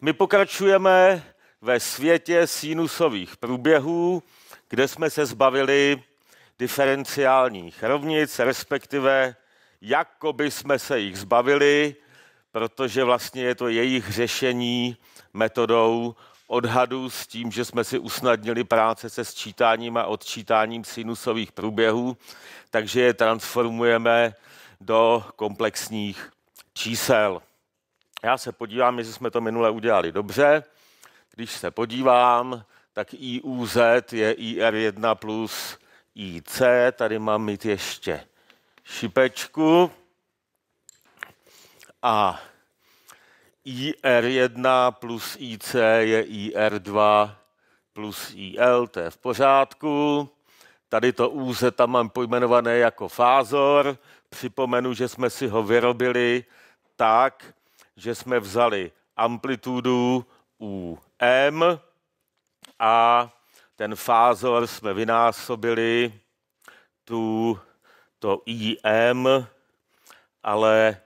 My pokračujeme ve světě sinusových průběhů, kde jsme se zbavili diferenciálních rovnic, respektive jakoby jsme se jich zbavili, protože vlastně je to jejich řešení metodou odhadu s tím, že jsme si usnadnili práce se sčítáním a odčítáním sinusových průběhů, takže je transformujeme do komplexních čísel já se podívám, jestli jsme to minule udělali dobře. Když se podívám, tak IUZ je IR1 plus IC. Tady mám mít ještě šipečku. A IR1 plus IC je IR2 plus IL, to je v pořádku. Tady to UZ tam mám pojmenované jako fázor. Připomenu, že jsme si ho vyrobili tak, že jsme vzali amplitudu u m a ten fázor jsme vynásobili tu, to im, ale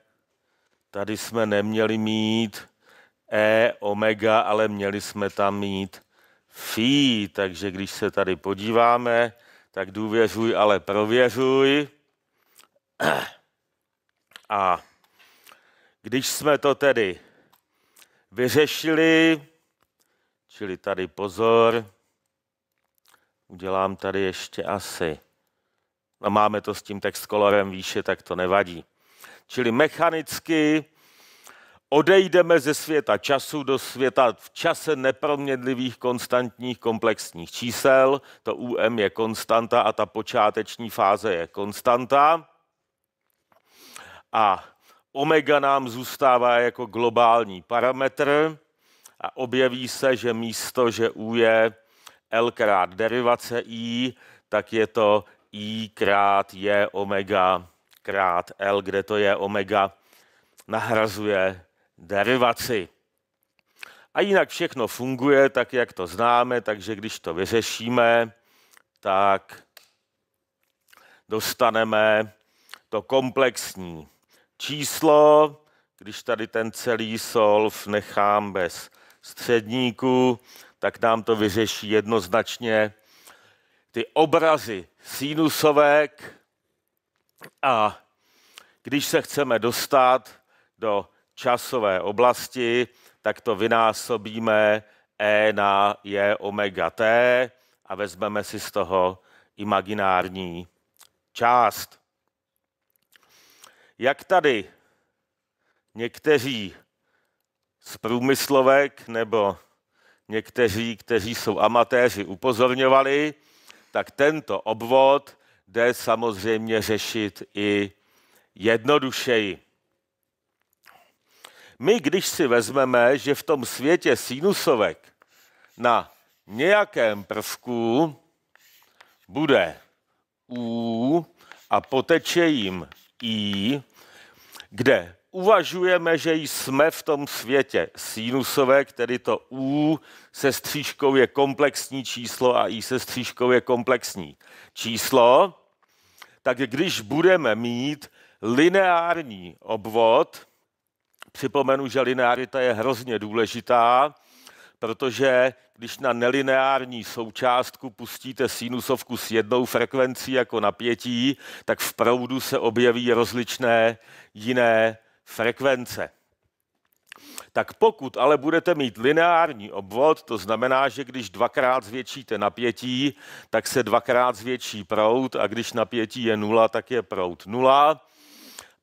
tady jsme neměli mít e omega, ale měli jsme tam mít phi, takže když se tady podíváme, tak důvěřuj, ale prověřuj. A když jsme to tedy vyřešili, čili tady pozor, udělám tady ještě asi. A no, máme to s tím text kolorem výše, tak to nevadí. Čili mechanicky odejdeme ze světa času do světa v čase neproměnlivých konstantních komplexních čísel. To UM je konstanta a ta počáteční fáze je konstanta. A Omega nám zůstává jako globální parametr a objeví se, že místo, že U je L krát derivace I, tak je to I krát J omega krát L, kde to je omega nahrazuje derivaci. A jinak všechno funguje tak, jak to známe, takže když to vyřešíme, tak dostaneme to komplexní číslo, když tady ten celý solv nechám bez středníku, tak nám to vyřeší jednoznačně ty obrazy sinusovek a když se chceme dostat do časové oblasti, tak to vynásobíme E na J omega T a vezmeme si z toho imaginární část jak tady někteří z průmyslovek nebo někteří, kteří jsou amatéři, upozorňovali, tak tento obvod jde samozřejmě řešit i jednodušeji. My, když si vezmeme, že v tom světě sinusovek na nějakém prvku bude U a poteče jim i, kde uvažujeme, že jsme v tom světě sinusové, který to u se střížkou je komplexní číslo a i se střížkou je komplexní číslo, tak když budeme mít lineární obvod, připomenu, že linearita je hrozně důležitá, protože když na nelineární součástku pustíte sinusovku s jednou frekvencí jako napětí, tak v proudu se objeví rozličné jiné frekvence. Tak pokud ale budete mít lineární obvod, to znamená, že když dvakrát zvětšíte napětí, tak se dvakrát zvětší proud a když napětí je nula, tak je proud nula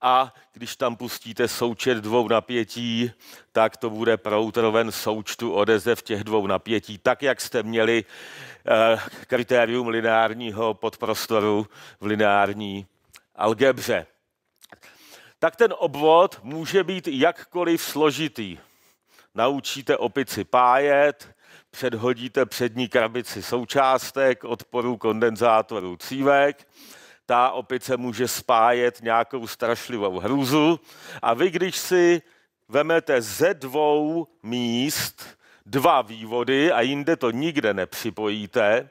a když tam pustíte součet dvou napětí, tak to bude proutroven součtu odezev těch dvou napětí, tak jak jste měli eh, kritérium lineárního podprostoru v lineární algebře. Tak ten obvod může být jakkoliv složitý. Naučíte opici pájet, předhodíte přední krabici součástek, odporu kondenzátorů cívek, ta opice může spájet nějakou strašlivou hrůzu. A vy, když si vemete ze dvou míst dva vývody a jinde to nikde nepřipojíte,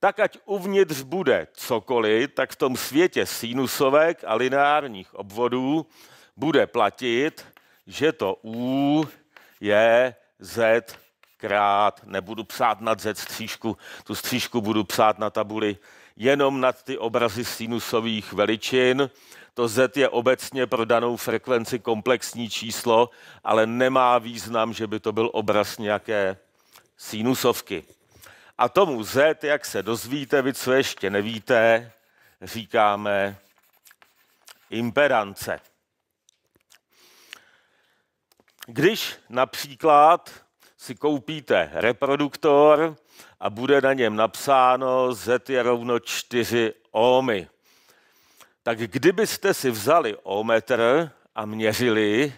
tak ať uvnitř bude cokoliv, tak v tom světě sinusovek a lineárních obvodů bude platit, že to U je Z krát, nebudu psát na Z střížku, tu střížku budu psát na tabuli jenom nad ty obrazy sinusových veličin. To z je obecně pro danou frekvenci komplexní číslo, ale nemá význam, že by to byl obraz nějaké sinusovky. A tomu z, jak se dozvíte, vy co ještě nevíte, říkáme imperance. Když například si koupíte reproduktor, a bude na něm napsáno Z je rovno 4 ohmy. Tak kdybyste si vzali ohmetr a měřili,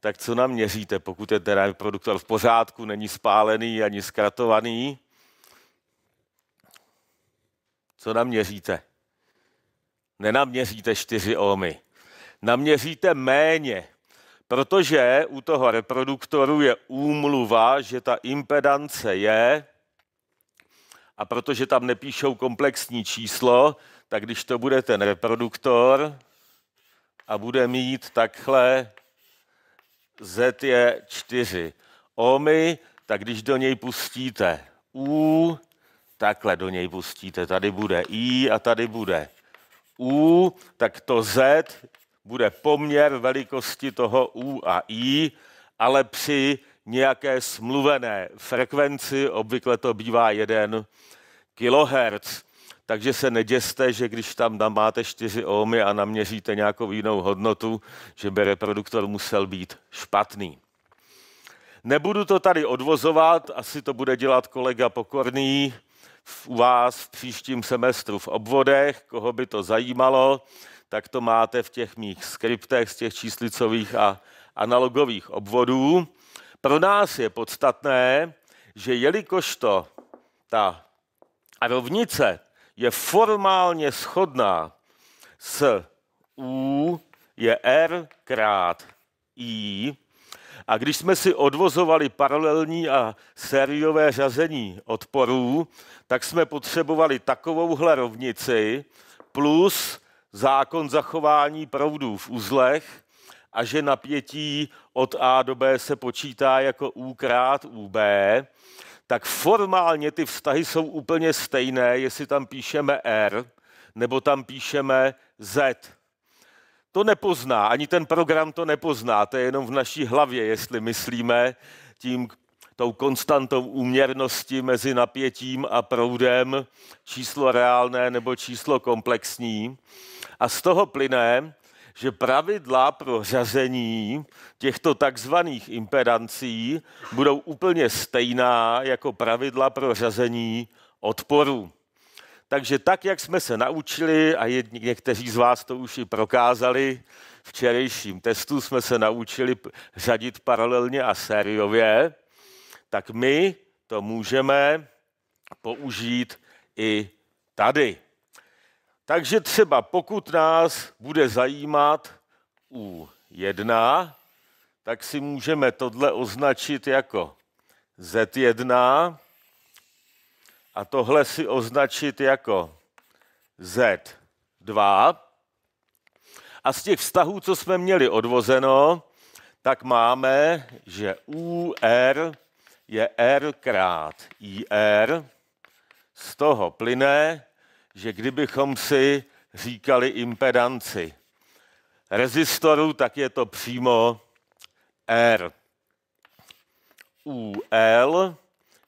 tak co naměříte, pokud je ten reproduktor v pořádku, není spálený ani zkratovaný? Co naměříte? Nenaměříte 4 ohmy. Naměříte méně, protože u toho reproduktoru je úmluva, že ta impedance je a protože tam nepíšou komplexní číslo, tak když to bude ten reproduktor a bude mít takhle Z je 4 ohmy, tak když do něj pustíte U, takhle do něj pustíte, tady bude I a tady bude U, tak to Z bude poměr velikosti toho U a I, ale při nějaké smluvené frekvenci, obvykle to bývá 1 kHz. Takže se neděste, že když tam máte 4 ohmy a naměříte nějakou jinou hodnotu, že by reproduktor musel být špatný. Nebudu to tady odvozovat, asi to bude dělat kolega Pokorný u vás v příštím semestru v obvodech, koho by to zajímalo, tak to máte v těch mých skriptech z těch číslicových a analogových obvodů. Pro nás je podstatné, že jelikož to ta rovnice je formálně shodná s U, je R krát I, a když jsme si odvozovali paralelní a sériové řazení odporů, tak jsme potřebovali takovouhle rovnici plus zákon zachování proudů v uzlech, a že napětí od A do B se počítá jako U krát UB, tak formálně ty vztahy jsou úplně stejné, jestli tam píšeme R nebo tam píšeme Z. To nepozná, ani ten program to nepozná, to je jenom v naší hlavě, jestli myslíme tím tou konstantou úměrnosti mezi napětím a proudem číslo reálné nebo číslo komplexní. A z toho plyne, že pravidla pro řazení těchto takzvaných impedancí budou úplně stejná jako pravidla pro řazení odporů. Takže tak, jak jsme se naučili, a jedni, někteří z vás to už i prokázali, včerejším testu jsme se naučili řadit paralelně a sériově, tak my to můžeme použít i tady. Takže třeba pokud nás bude zajímat U1, tak si můžeme tohle označit jako Z1 a tohle si označit jako Z2. A z těch vztahů, co jsme měli odvozeno, tak máme, že UR je R krát IR, z toho plyne, že kdybychom si říkali impedanci rezistoru, tak je to přímo R. UL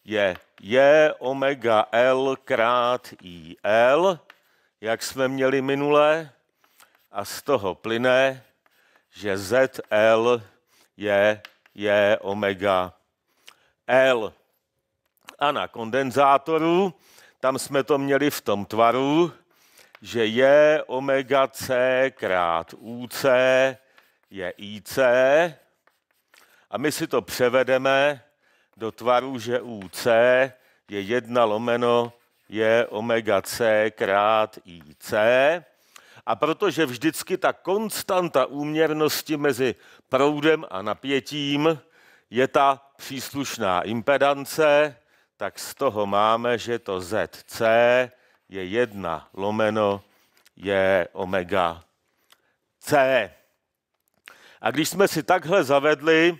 je J omega L krát IL, jak jsme měli minule, a z toho plyne, že ZL je J omega L. A na kondenzátoru tam jsme to měli v tom tvaru, že je omega C krát UC je IC a my si to převedeme do tvaru, že UC je 1 lomeno je omega C krát IC. A protože vždycky ta konstanta úměrnosti mezi proudem a napětím je ta příslušná impedance, tak z toho máme, že to ZC je 1 lomeno je omega C. A když jsme si takhle zavedli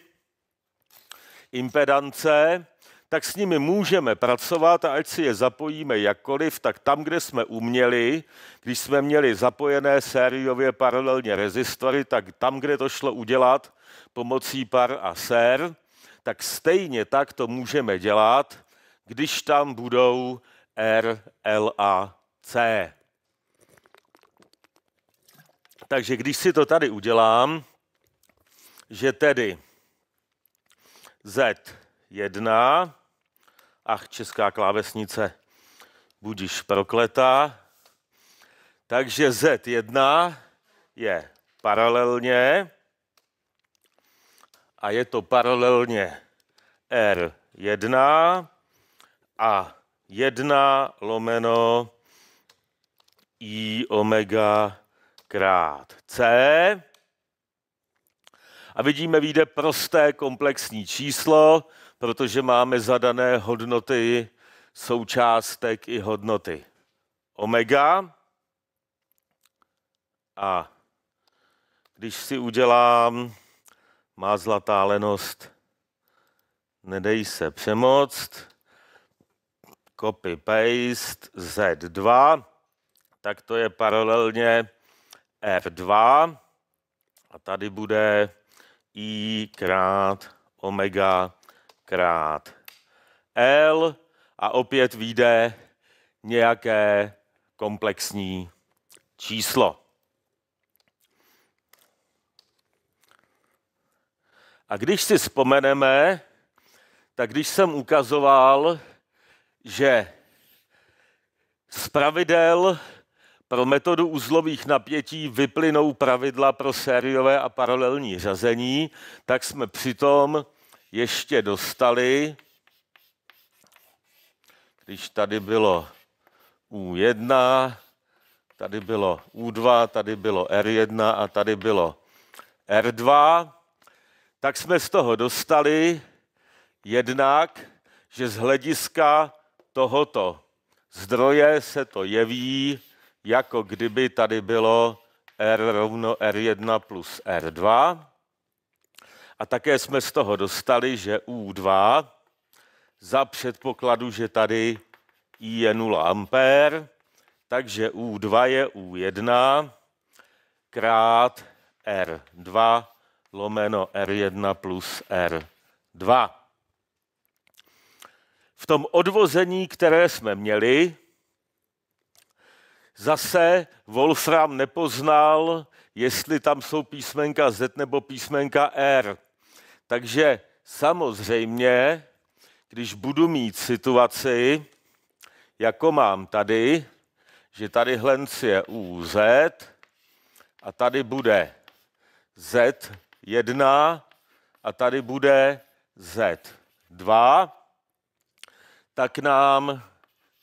impedance, tak s nimi můžeme pracovat a ať si je zapojíme jakkoliv, tak tam, kde jsme uměli, když jsme měli zapojené sériově paralelně rezistory, tak tam, kde to šlo udělat pomocí par a ser, tak stejně tak to můžeme dělat když tam budou R, L a C. Takže když si to tady udělám, že tedy Z1, ach, česká klávesnice, budíš prokletá, takže Z1 je paralelně a je to paralelně R1 a 1 lomeno i omega krát c. A vidíme, vyjde prosté komplexní číslo, protože máme zadané hodnoty součástek i hodnoty omega. A když si udělám, má zlatá lenost, nedej se přemoct, copy-paste Z2, tak to je paralelně R2 a tady bude I krát omega krát L a opět vyjde nějaké komplexní číslo. A když si vzpomeneme, tak když jsem ukazoval, že z pravidel pro metodu uzlových napětí vyplynou pravidla pro sériové a paralelní řazení, tak jsme přitom ještě dostali, když tady bylo U1, tady bylo U2, tady bylo R1 a tady bylo R2, tak jsme z toho dostali jednak, že z hlediska tohoto zdroje se to jeví, jako kdyby tady bylo R rovno R1 plus R2. A také jsme z toho dostali, že U2 za předpokladu, že tady I je 0 ampér, takže U2 je U1 krát R2 lomeno R1 plus R2 v tom odvození, které jsme měli, zase Wolfram nepoznal, jestli tam jsou písmenka Z nebo písmenka R. Takže samozřejmě, když budu mít situaci, jako mám tady, že tady hlenc je UZ a tady bude Z1 a tady bude Z2, tak nám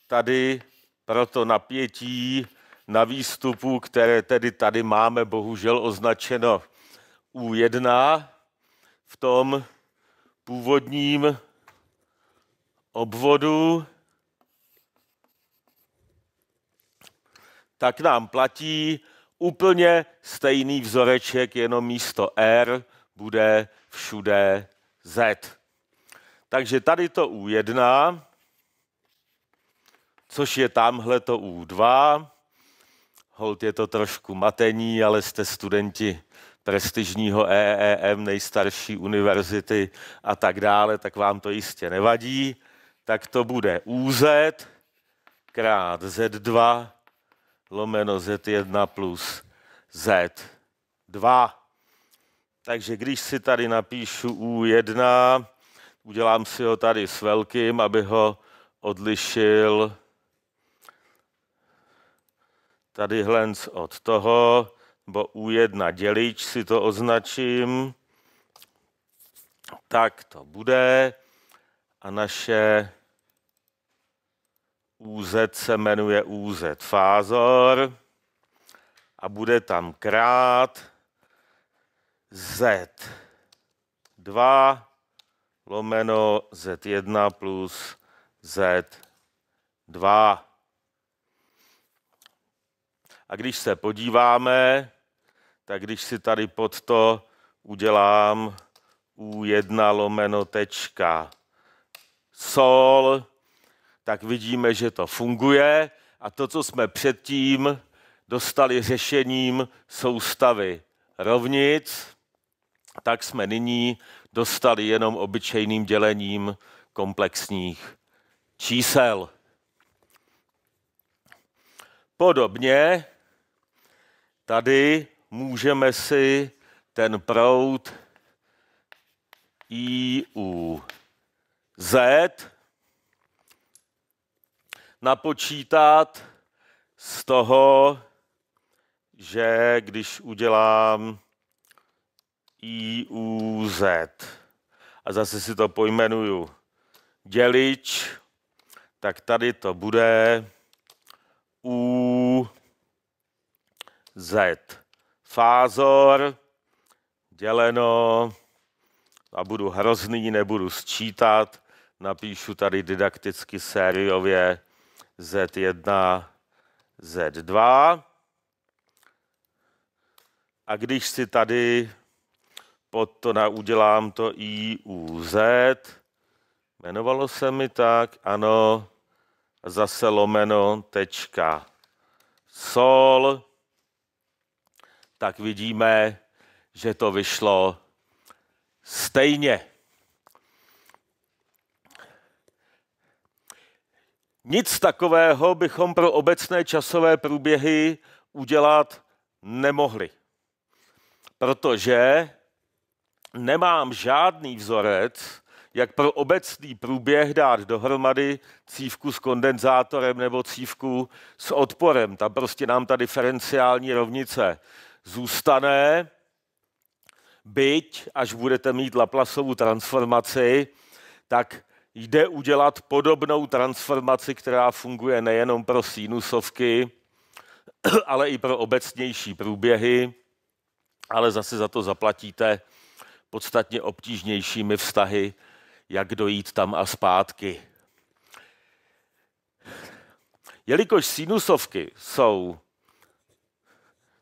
tady proto napětí na výstupu, které tedy tady máme bohužel označeno U1, v tom původním obvodu, tak nám platí úplně stejný vzoreček, jenom místo R bude všude Z. Takže tady to U1 což je tamhle to U2. Hold je to trošku matení, ale jste studenti prestižního EEM, nejstarší univerzity a tak dále, tak vám to jistě nevadí. Tak to bude UZ krát Z2 lomeno Z1 plus Z2. Takže když si tady napíšu U1, udělám si ho tady s velkým, aby ho odlišil tady hlenc od toho, bo u jedna dělič si to označím, tak to bude a naše UZ se jmenuje UZ fázor a bude tam krát Z2 lomeno Z1 plus Z2. A když se podíváme, tak když si tady pod to udělám U1 lomeno tečka sol, tak vidíme, že to funguje a to, co jsme předtím dostali řešením soustavy rovnic, tak jsme nyní dostali jenom obyčejným dělením komplexních čísel. Podobně Tady můžeme si ten proud I u Z napočítat z toho, že když udělám I u Z a zase si to pojmenuju dělič, tak tady to bude U z. Fázor děleno, a budu hrozný, nebudu sčítat, napíšu tady didakticky sériově Z1, Z2. A když si tady pod to na, udělám to I, U, Z, jmenovalo se mi tak, ano, zase lomeno, tečka, sol, tak vidíme, že to vyšlo stejně. Nic takového bychom pro obecné časové průběhy udělat nemohli, protože nemám žádný vzorec, jak pro obecný průběh dát dohromady cívku s kondenzátorem nebo cívku s odporem. Tam prostě nám ta diferenciální rovnice zůstane, byť až budete mít Laplaceovu transformaci, tak jde udělat podobnou transformaci, která funguje nejenom pro sinusovky, ale i pro obecnější průběhy, ale zase za to zaplatíte podstatně obtížnějšími vztahy, jak dojít tam a zpátky. Jelikož sinusovky jsou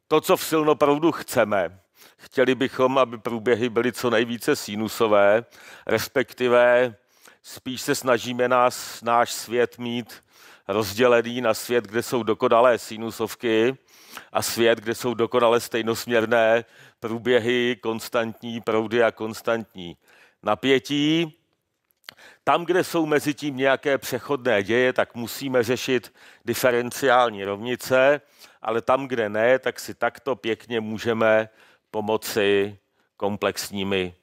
to, co v silnoprovodu chceme. Chtěli bychom, aby průběhy byly co nejvíce sinusové, respektive spíš se snažíme nás, náš svět mít rozdělený na svět, kde jsou dokonalé sinusovky a svět, kde jsou dokonale stejnosměrné průběhy, konstantní proudy a konstantní napětí. Tam, kde jsou mezi tím nějaké přechodné děje, tak musíme řešit diferenciální rovnice ale tam, kde ne, tak si takto pěkně můžeme pomoci komplexními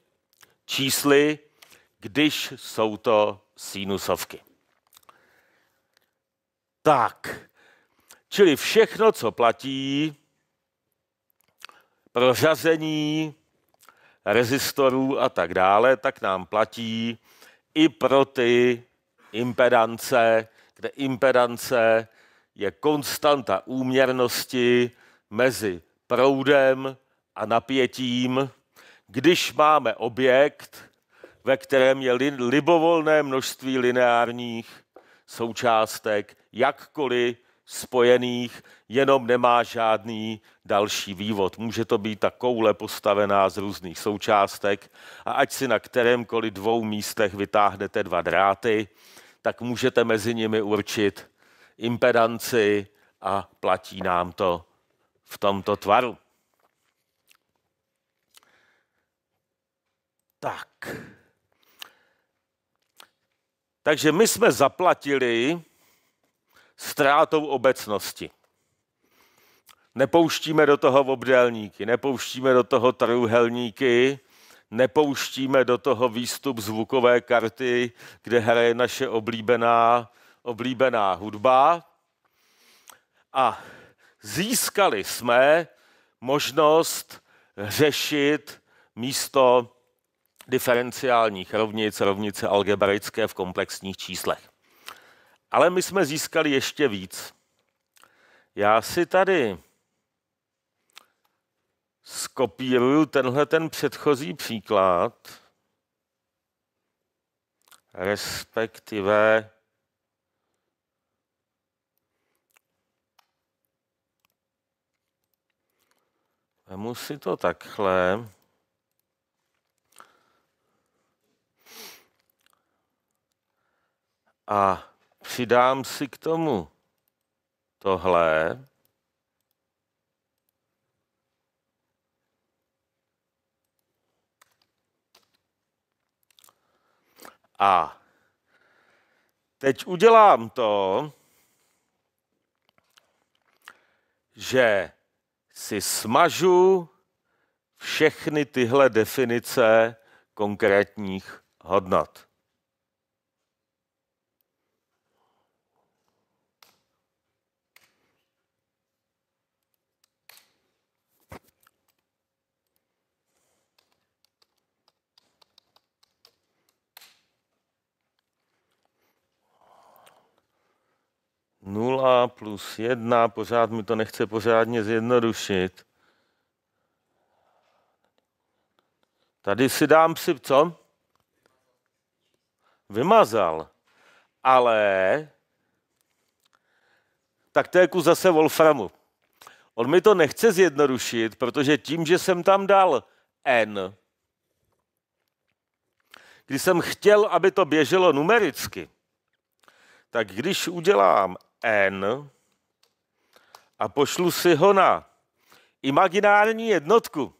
čísly, když jsou to sinusovky. Tak, čili všechno, co platí pro řazení rezistorů a tak dále, tak nám platí i pro ty impedance, kde impedance je konstanta úměrnosti mezi proudem a napětím. Když máme objekt, ve kterém je libovolné množství lineárních součástek, jakkoliv spojených, jenom nemá žádný další vývod. Může to být ta koule postavená z různých součástek a ať si na kterémkoliv dvou místech vytáhnete dva dráty, tak můžete mezi nimi určit impedanci a platí nám to v tomto tvaru. Tak. Takže my jsme zaplatili ztrátou obecnosti. Nepouštíme do toho obdélníky, nepouštíme do toho trojuhelníky, nepouštíme do toho výstup zvukové karty, kde hraje naše oblíbená oblíbená hudba a získali jsme možnost řešit místo diferenciálních rovnic, rovnice algebraické v komplexních číslech. Ale my jsme získali ještě víc. Já si tady skopíruju tenhle ten předchozí příklad, respektive Vemu si to takhle. A přidám si k tomu tohle. A teď udělám to, že si smažu všechny tyhle definice konkrétních hodnot. 0 plus 1, pořád mi to nechce pořádně zjednodušit. Tady si dám si co? Vymazal. Ale tak to je kus zase Wolframu. On mi to nechce zjednodušit, protože tím, že jsem tam dal n, když jsem chtěl, aby to běželo numericky, tak když udělám n a pošlu si ho na imaginární jednotku,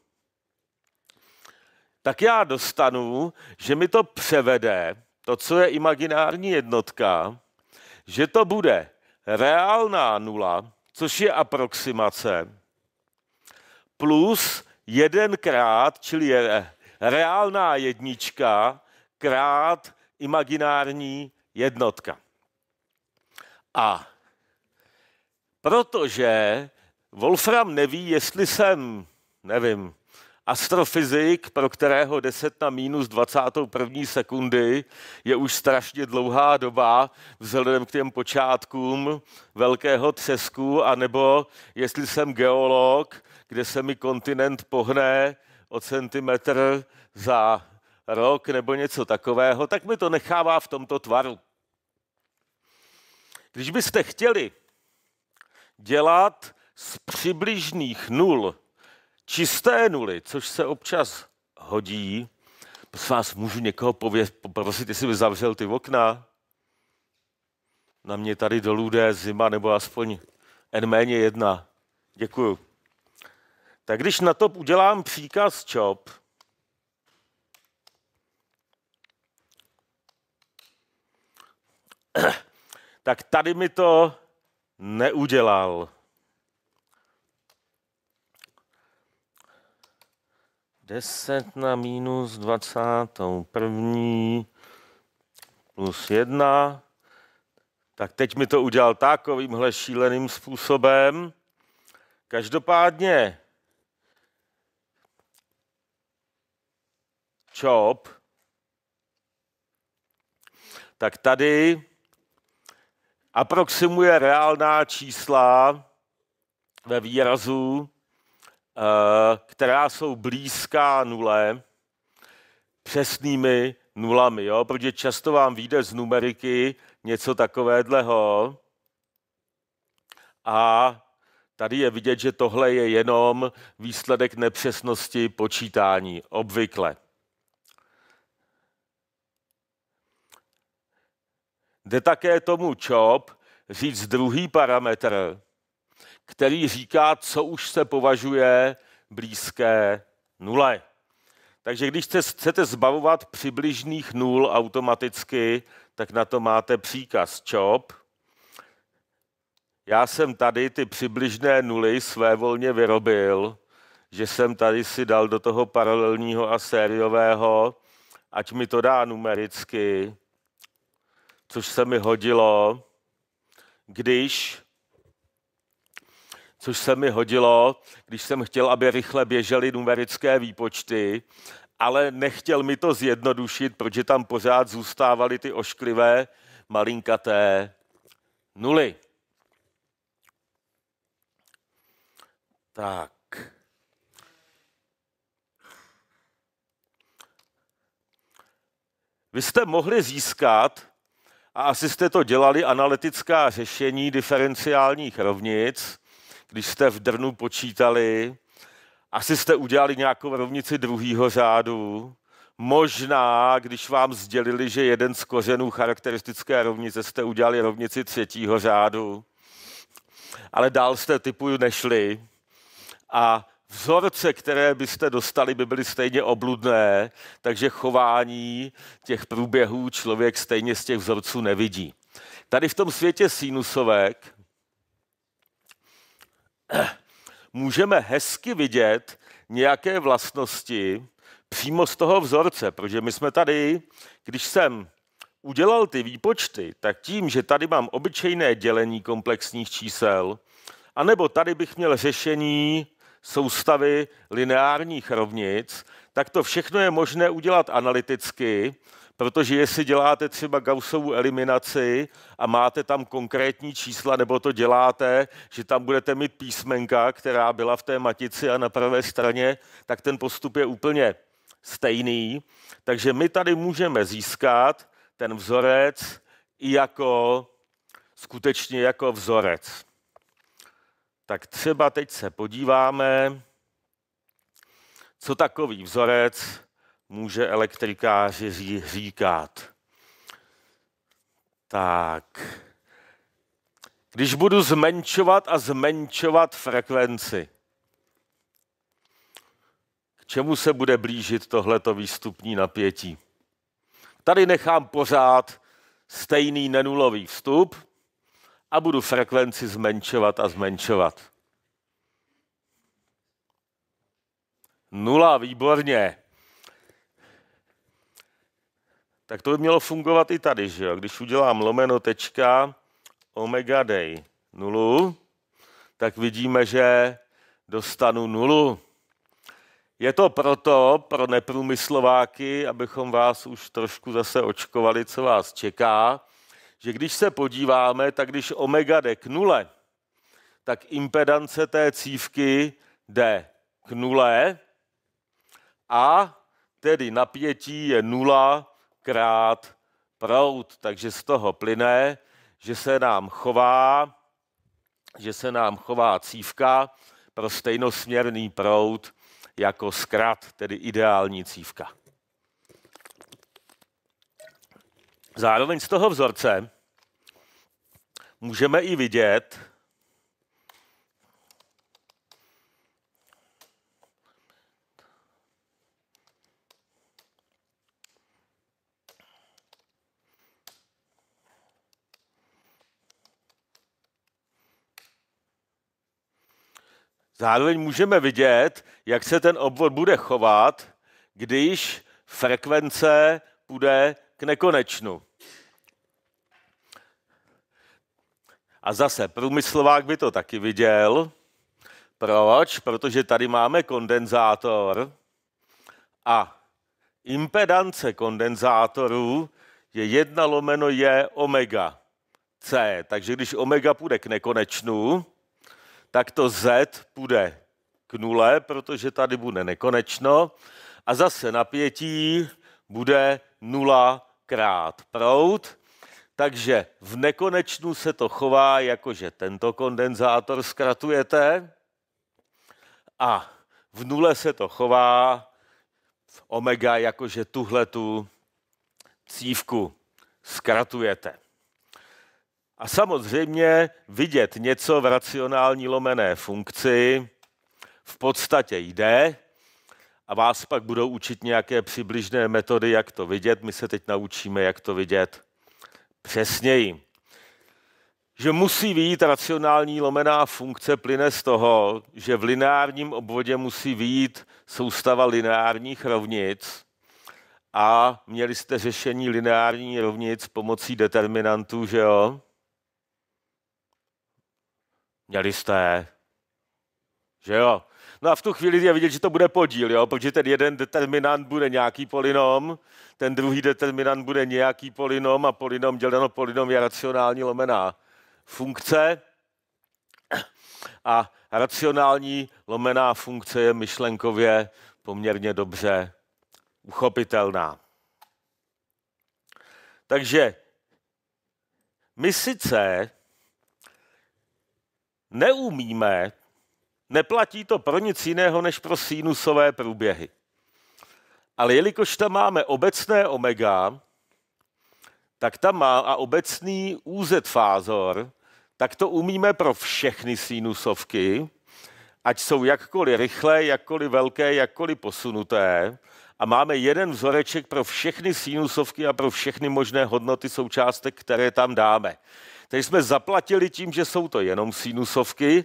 tak já dostanu, že mi to převede, to, co je imaginární jednotka, že to bude reálná nula, což je aproximace, plus jedenkrát, čili je reálná jednička, krát imaginární jednotka. A Protože Wolfram neví, jestli jsem, nevím, astrofyzik, pro kterého 10 na minus 21 sekundy je už strašně dlouhá doba vzhledem k těm počátkům velkého třesku, anebo jestli jsem geolog, kde se mi kontinent pohne o centimetr za rok nebo něco takového, tak mi to nechává v tomto tvaru. Když byste chtěli dělat z přibližných nul čisté nuly, což se občas hodí. Prosím vás, můžu někoho povět, poprosit, jestli by zavřel ty okna? Na mě tady dolů jde zima, nebo aspoň N méně jedna. Děkuju. Tak když na to udělám příkaz chop, tak tady mi to neudělal. Deset na minus dvacátou první plus jedna. Tak teď mi to udělal takovýmhle šíleným způsobem. Každopádně čop, tak tady aproximuje reálná čísla ve výrazu, eh, která jsou blízká nule, přesnými nulami, jo? protože často vám vyjde z numeriky něco takového. A tady je vidět, že tohle je jenom výsledek nepřesnosti počítání, obvykle. jde také tomu Čop říct druhý parametr, který říká, co už se považuje blízké nule. Takže když se chcete zbavovat přibližných nul automaticky, tak na to máte příkaz CHOP. Já jsem tady ty přibližné nuly své volně vyrobil, že jsem tady si dal do toho paralelního a sériového, ať mi to dá numericky, což se mi hodilo, když což se mi hodilo, když jsem chtěl, aby rychle běžely numerické výpočty, ale nechtěl mi to zjednodušit, protože tam pořád zůstávaly ty ošklivé malinkaté nuly. Tak. Vy jste mohli získat a asi jste to dělali analytická řešení diferenciálních rovnic, když jste v drnu počítali, asi jste udělali nějakou rovnici druhého řádu, Možná, když vám sdělili, že jeden z kořenů charakteristické rovnice jste udělali rovnici třetího řádu, ale dál jste typu nešli a vzorce, které byste dostali, by byly stejně obludné, takže chování těch průběhů člověk stejně z těch vzorců nevidí. Tady v tom světě sinusovek můžeme hezky vidět nějaké vlastnosti přímo z toho vzorce, protože my jsme tady, když jsem udělal ty výpočty, tak tím, že tady mám obyčejné dělení komplexních čísel, anebo tady bych měl řešení soustavy lineárních rovnic, tak to všechno je možné udělat analyticky, protože jestli děláte třeba Gaussovu eliminaci a máte tam konkrétní čísla, nebo to děláte, že tam budete mít písmenka, která byla v té matici a na pravé straně, tak ten postup je úplně stejný. Takže my tady můžeme získat ten vzorec i jako skutečně jako vzorec tak třeba teď se podíváme, co takový vzorec může elektrikáři říkat. Tak, když budu zmenšovat a zmenšovat frekvenci, k čemu se bude blížit tohleto výstupní napětí? Tady nechám pořád stejný nenulový vstup, a budu frekvenci zmenšovat a zmenšovat. Nula, výborně. Tak to by mělo fungovat i tady, že jo? Když udělám lomeno tečka omega day nulu, tak vidíme, že dostanu nulu. Je to proto pro neprůmyslováky, abychom vás už trošku zase očkovali, co vás čeká že když se podíváme, tak když omega jde k nule, tak impedance té cívky jde k nule a tedy napětí je nula krát prout. Takže z toho plyne, že se nám chová, že se nám chová cívka pro stejnosměrný prout jako zkrat, tedy ideální cívka. Zároveň z toho vzorce můžeme i vidět, Zároveň můžeme vidět, jak se ten obvod bude chovat, když frekvence půjde k nekonečnu. A zase průmyslovák by to taky viděl. Proč? Protože tady máme kondenzátor a impedance kondenzátorů je 1 lomeno je omega c. Takže když omega půjde k nekonečnu, tak to z půjde k nule, protože tady bude nekonečno. A zase napětí bude nula krát prout. Takže v nekonečnu se to chová, jakože tento kondenzátor zkratujete a v nule se to chová v omega, jakože tuhle tu cívku zkratujete. A samozřejmě vidět něco v racionální lomené funkci v podstatě jde a vás pak budou učit nějaké přibližné metody, jak to vidět. My se teď naučíme, jak to vidět přesněji. Že musí vyjít racionální lomená funkce plyne z toho, že v lineárním obvodě musí vyjít soustava lineárních rovnic a měli jste řešení lineární rovnic pomocí determinantů, že jo? Měli jste, že jo? No a v tu chvíli je vidět, že to bude podíl, jo? protože ten jeden determinant bude nějaký polynom, ten druhý determinant bude nějaký polynom a polynom děleno polynom je racionální lomená funkce a racionální lomená funkce je myšlenkově poměrně dobře uchopitelná. Takže my sice neumíme Neplatí to pro nic jiného než pro sinusové průběhy. Ale jelikož tam máme obecné omega, tak tam má a obecný UZ fázor, tak to umíme pro všechny sinusovky, ať jsou jakkoliv rychlé, jakkoliv velké, jakkoliv posunuté. A máme jeden vzoreček pro všechny sinusovky a pro všechny možné hodnoty součástek, které tam dáme. Teď jsme zaplatili tím, že jsou to jenom sinusovky,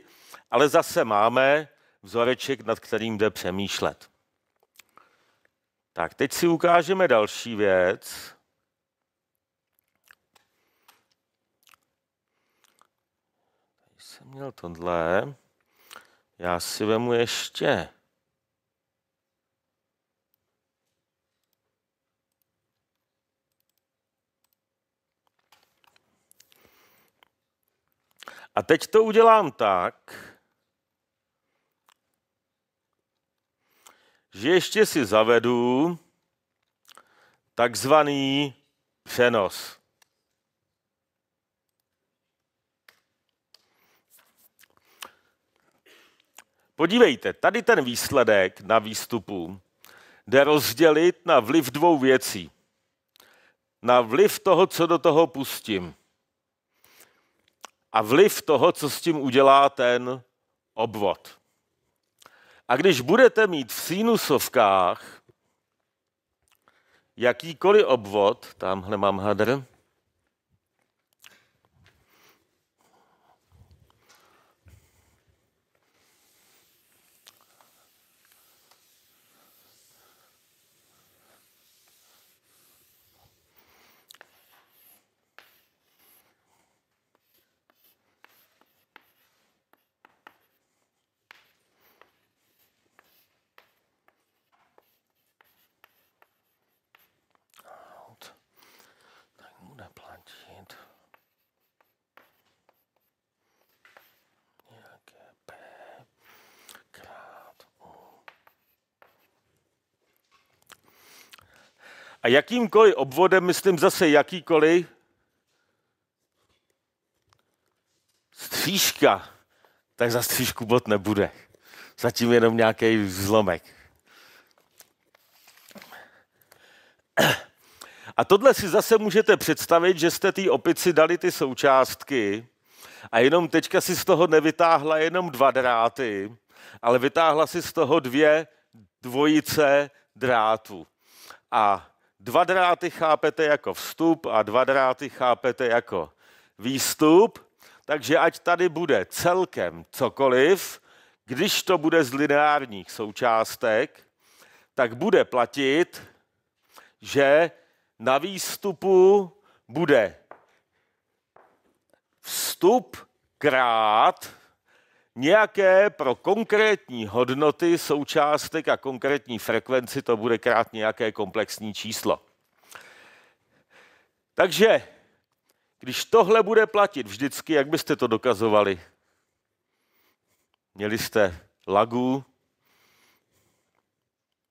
ale zase máme vzoreček, nad kterým jde přemýšlet. Tak, teď si ukážeme další věc. Tady jsem měl tohle. Já si vemu ještě A teď to udělám tak, že ještě si zavedu takzvaný přenos. Podívejte, tady ten výsledek na výstupu jde rozdělit na vliv dvou věcí. Na vliv toho, co do toho pustím. A vliv toho, co s tím udělá ten obvod. A když budete mít v sinusovkách jakýkoliv obvod, tamhle mám hadr, A jakýmkoliv obvodem, myslím zase jakýkoliv, střížka, tak za střížku bod nebude. Zatím jenom nějaký zlomek. A tohle si zase můžete představit, že jste té opici dali ty součástky a jenom teďka si z toho nevytáhla jenom dva dráty, ale vytáhla si z toho dvě dvojice drátů. A Dva dráty chápete jako vstup a dva dráty chápete jako výstup, takže ať tady bude celkem cokoliv, když to bude z lineárních součástek, tak bude platit, že na výstupu bude vstup krát nějaké pro konkrétní hodnoty součástek a konkrétní frekvenci to bude krát nějaké komplexní číslo. Takže, když tohle bude platit vždycky, jak byste to dokazovali? Měli jste lagu,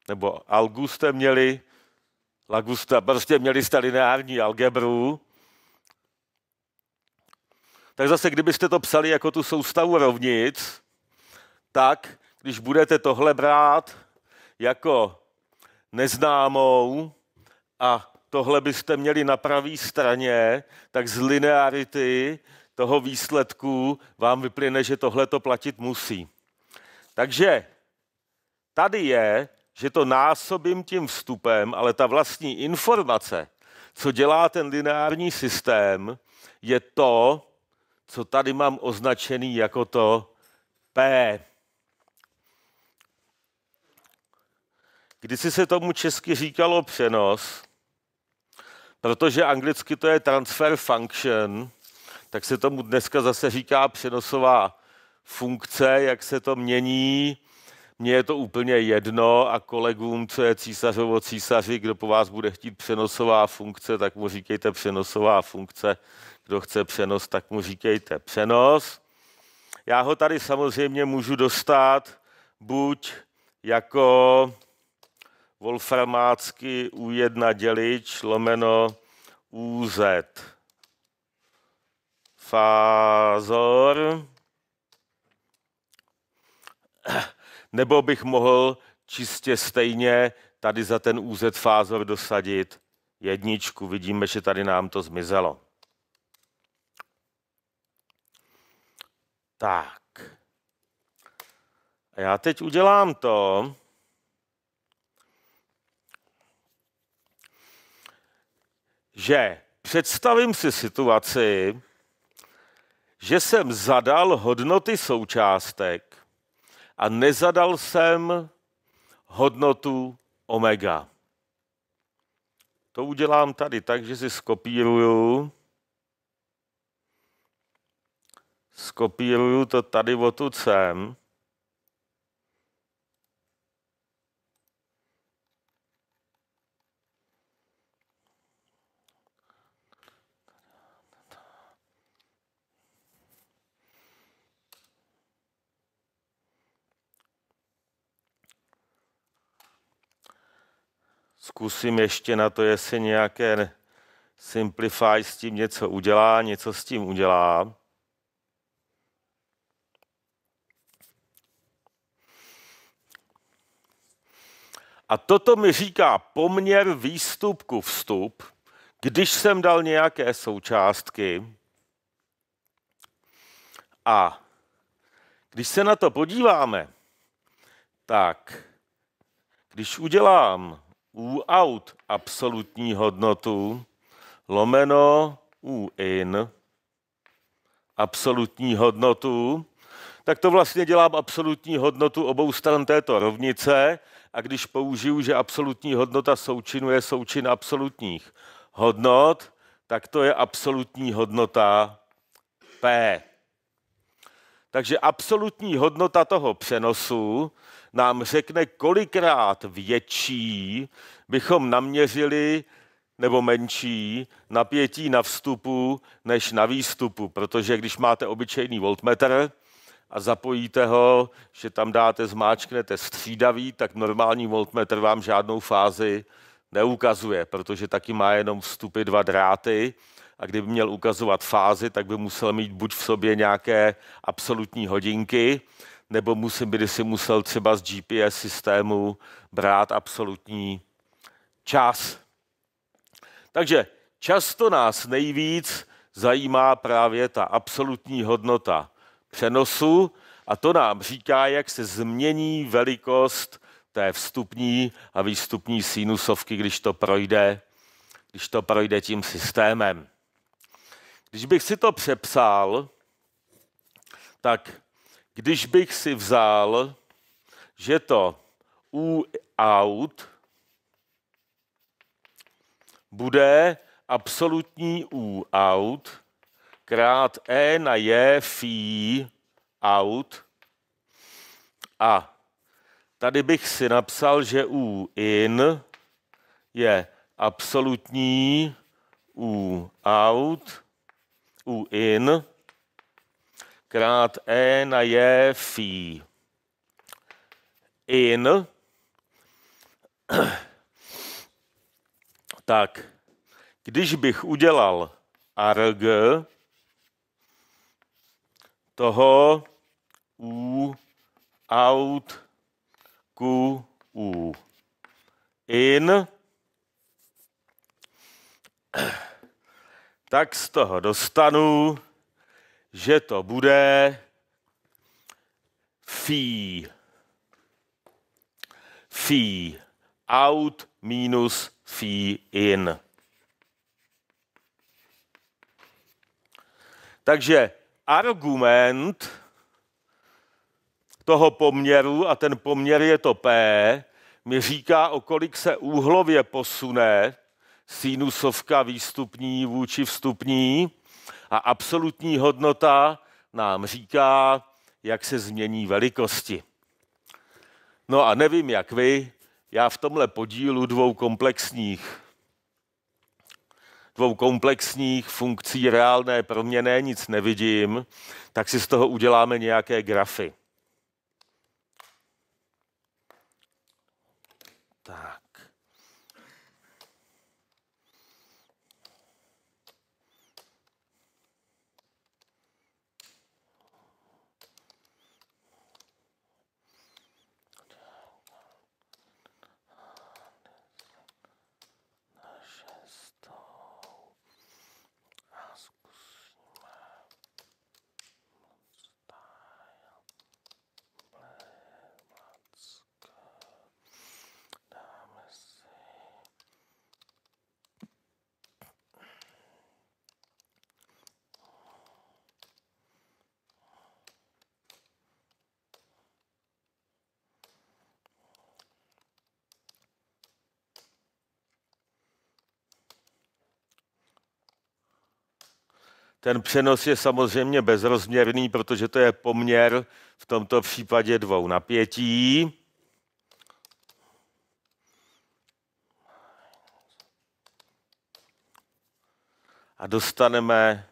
nebo algu jste měli, lagu jste, prostě měli jste lineární algebru, tak zase kdybyste to psali jako tu soustavu rovnic, tak když budete tohle brát jako neznámou a tohle byste měli na pravé straně, tak z linearity toho výsledku vám vyplyne, že tohle to platit musí. Takže tady je, že to násobím tím vstupem, ale ta vlastní informace, co dělá ten lineární systém, je to, co tady mám označený jako to P. Když se tomu česky říkalo přenos, protože anglicky to je transfer function, tak se tomu dneska zase říká přenosová funkce, jak se to mění. Mně je to úplně jedno a kolegům, co je císařovo císaři, kdo po vás bude chtít přenosová funkce, tak mu říkejte přenosová funkce, kdo chce přenos, tak mu říkejte přenos. Já ho tady samozřejmě můžu dostat buď jako wolframácky U1 dělič lomeno UZ fázor, nebo bych mohl čistě stejně tady za ten UZ fázor dosadit jedničku. Vidíme, že tady nám to zmizelo. Tak. A já teď udělám to, že představím si situaci, že jsem zadal hodnoty součástek a nezadal jsem hodnotu omega. To udělám tady tak, že si skopíruju skopíruju to tady tu sem. Zkusím ještě na to, jestli nějaké Simplify s tím něco udělá, něco s tím udělá. A toto mi říká poměr výstupku vstup, když jsem dal nějaké součástky a když se na to podíváme, tak když udělám u out absolutní hodnotu lomeno u in absolutní hodnotu, tak to vlastně dělám absolutní hodnotu obou stran této rovnice, a když použiju, že absolutní hodnota součinu je součin absolutních hodnot, tak to je absolutní hodnota P. Takže absolutní hodnota toho přenosu nám řekne, kolikrát větší bychom naměřili nebo menší napětí na vstupu než na výstupu, protože když máte obyčejný voltmetr, a zapojíte ho, že tam dáte, zmáčknete střídavý, tak normální voltmetr vám žádnou fázi neukazuje, protože taky má jenom vstupy dva dráty a kdyby měl ukazovat fázi, tak by musel mít buď v sobě nějaké absolutní hodinky, nebo musím by si musel třeba z GPS systému brát absolutní čas. Takže často nás nejvíc zajímá právě ta absolutní hodnota – přenosu a to nám říká, jak se změní velikost té vstupní a výstupní sinusovky, když to projde, když to projde tím systémem. Když bych si to přepsal, tak když bych si vzal, že to U out bude absolutní U out, krát E na J fi out a tady bych si napsal, že U in je absolutní U out U in krát E na J fi in tak když bych udělal arg, toho u out ku u in tak z toho dostanu, že to bude fi fi out minus fi in. Takže argument toho poměru, a ten poměr je to P, mi říká, o kolik se úhlově posune sinusovka výstupní vůči vstupní a absolutní hodnota nám říká, jak se změní velikosti. No a nevím, jak vy, já v tomhle podílu dvou komplexních dvou komplexních funkcí reálné proměné nic nevidím, tak si z toho uděláme nějaké grafy. Ten přenos je samozřejmě bezrozměrný, protože to je poměr v tomto případě dvou napětí. A dostaneme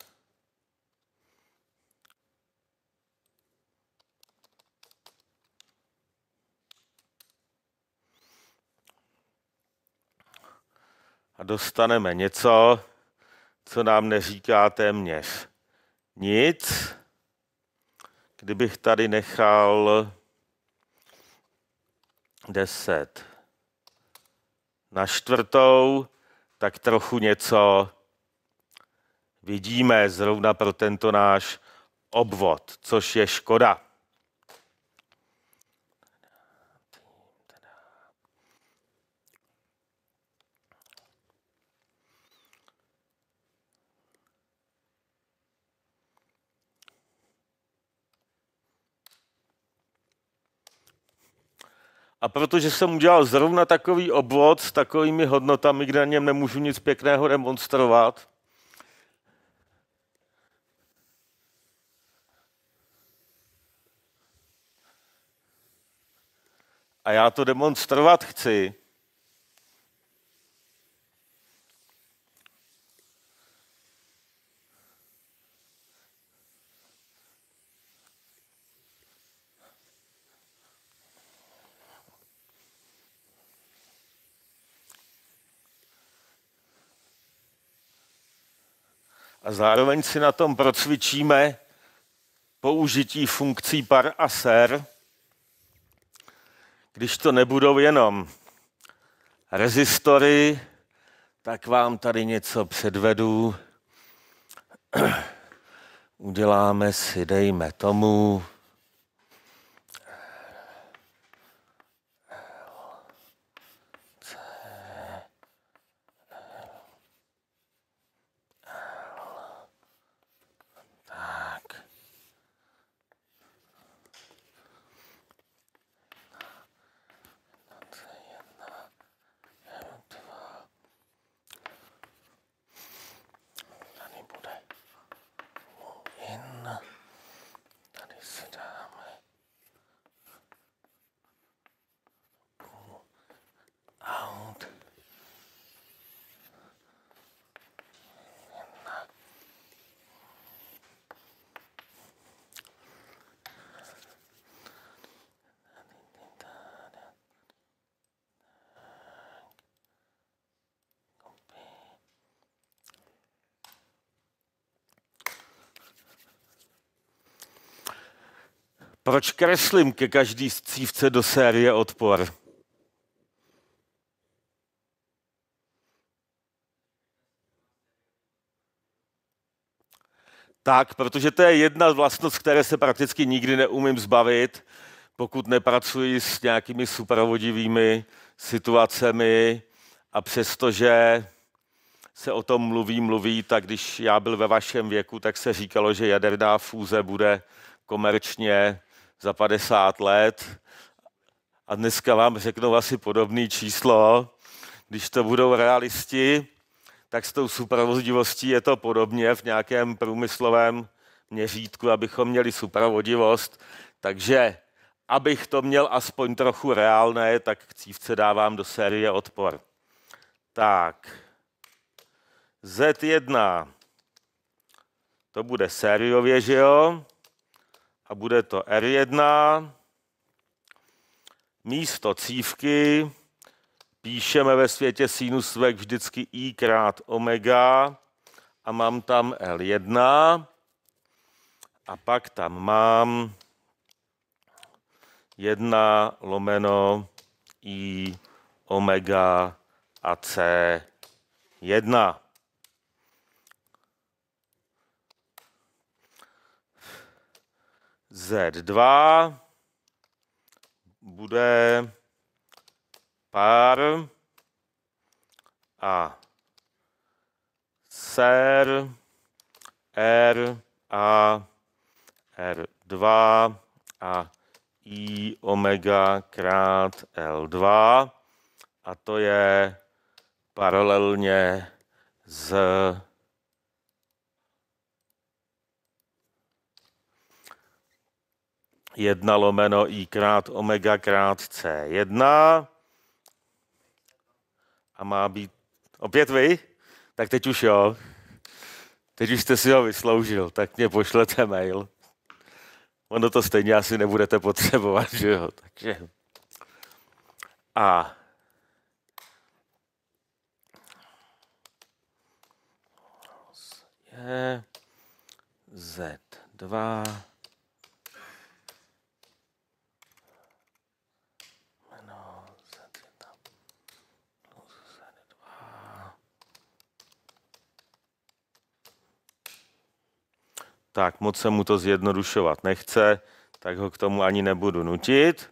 a dostaneme něco, co nám neříká téměř nic. Kdybych tady nechal 10 na čtvrtou, tak trochu něco vidíme zrovna pro tento náš obvod, což je škoda. A protože jsem udělal zrovna takový obvod s takovými hodnotami, kde na něm nemůžu nic pěkného demonstrovat, a já to demonstrovat chci, zároveň si na tom procvičíme použití funkcí par a ser, když to nebudou jenom rezistory, tak vám tady něco předvedu. Uděláme si, dejme tomu, Proč kreslím ke každý cívce do série odpor? Tak, protože to je jedna vlastnost, které se prakticky nikdy neumím zbavit, pokud nepracuji s nějakými supravodivými situacemi a přestože se o tom mluví, mluví, tak když já byl ve vašem věku, tak se říkalo, že jaderná fúze bude komerčně za 50 let a dneska vám řeknou asi podobné číslo. Když to budou realisti, tak s tou supravodivostí je to podobně v nějakém průmyslovém měřítku, abychom měli supravodivost. Takže abych to měl aspoň trochu reálné, tak k cívce dávám do série odpor. Tak, Z1, to bude sériově, že jo? a bude to R1. Místo cívky píšeme ve světě sinus vek vždycky i krát omega a mám tam L1 a pak tam mám 1 lomeno i omega a C1. Z2 bude par a ser R er a R2 er a I omega krát L2 a to je paralelně z 1 lomeno i krát omega krát C1. A má být opět vy? Tak teď už jo. Teď už jste si ho vysloužil, tak mě pošlete mail. Ono to stejně asi nebudete potřebovat, že jo? Takže... A Z2 tak moc se mu to zjednodušovat nechce, tak ho k tomu ani nebudu nutit.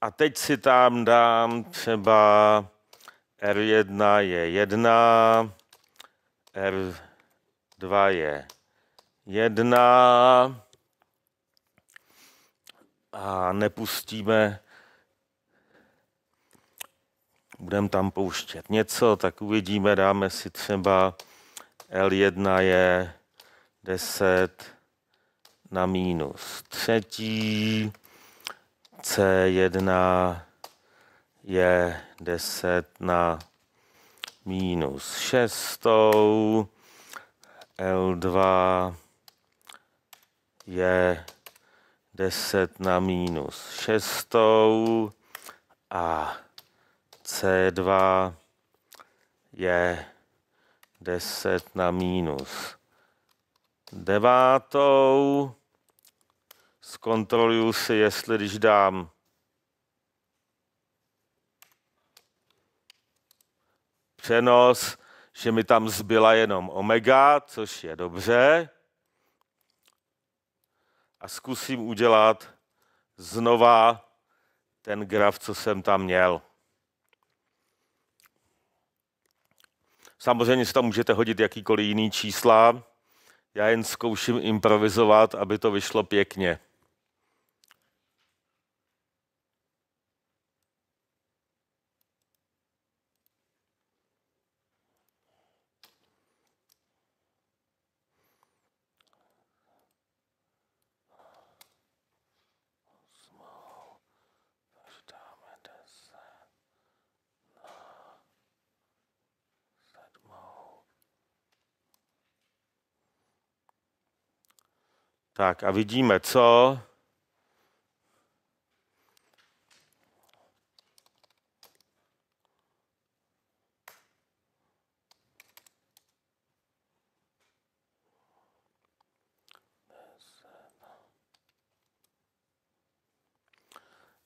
A teď si tam dám třeba R1 je 1, R2 je 1 a nepustíme, budeme tam pouštět něco, tak uvidíme, dáme si třeba L1 je 10 na minus třetí. C1 je 10 na minus šestou. L2 je 10 na minus šestou a C2 je 10 na minus devátou. Zkontroluju si, jestli když dám přenos, že mi tam zbyla jenom omega, což je dobře. A zkusím udělat znova ten graf, co jsem tam měl. Samozřejmě si tam můžete hodit jakýkoliv jiný čísla, já jen zkouším improvizovat, aby to vyšlo pěkně. Tak a vidíme, co?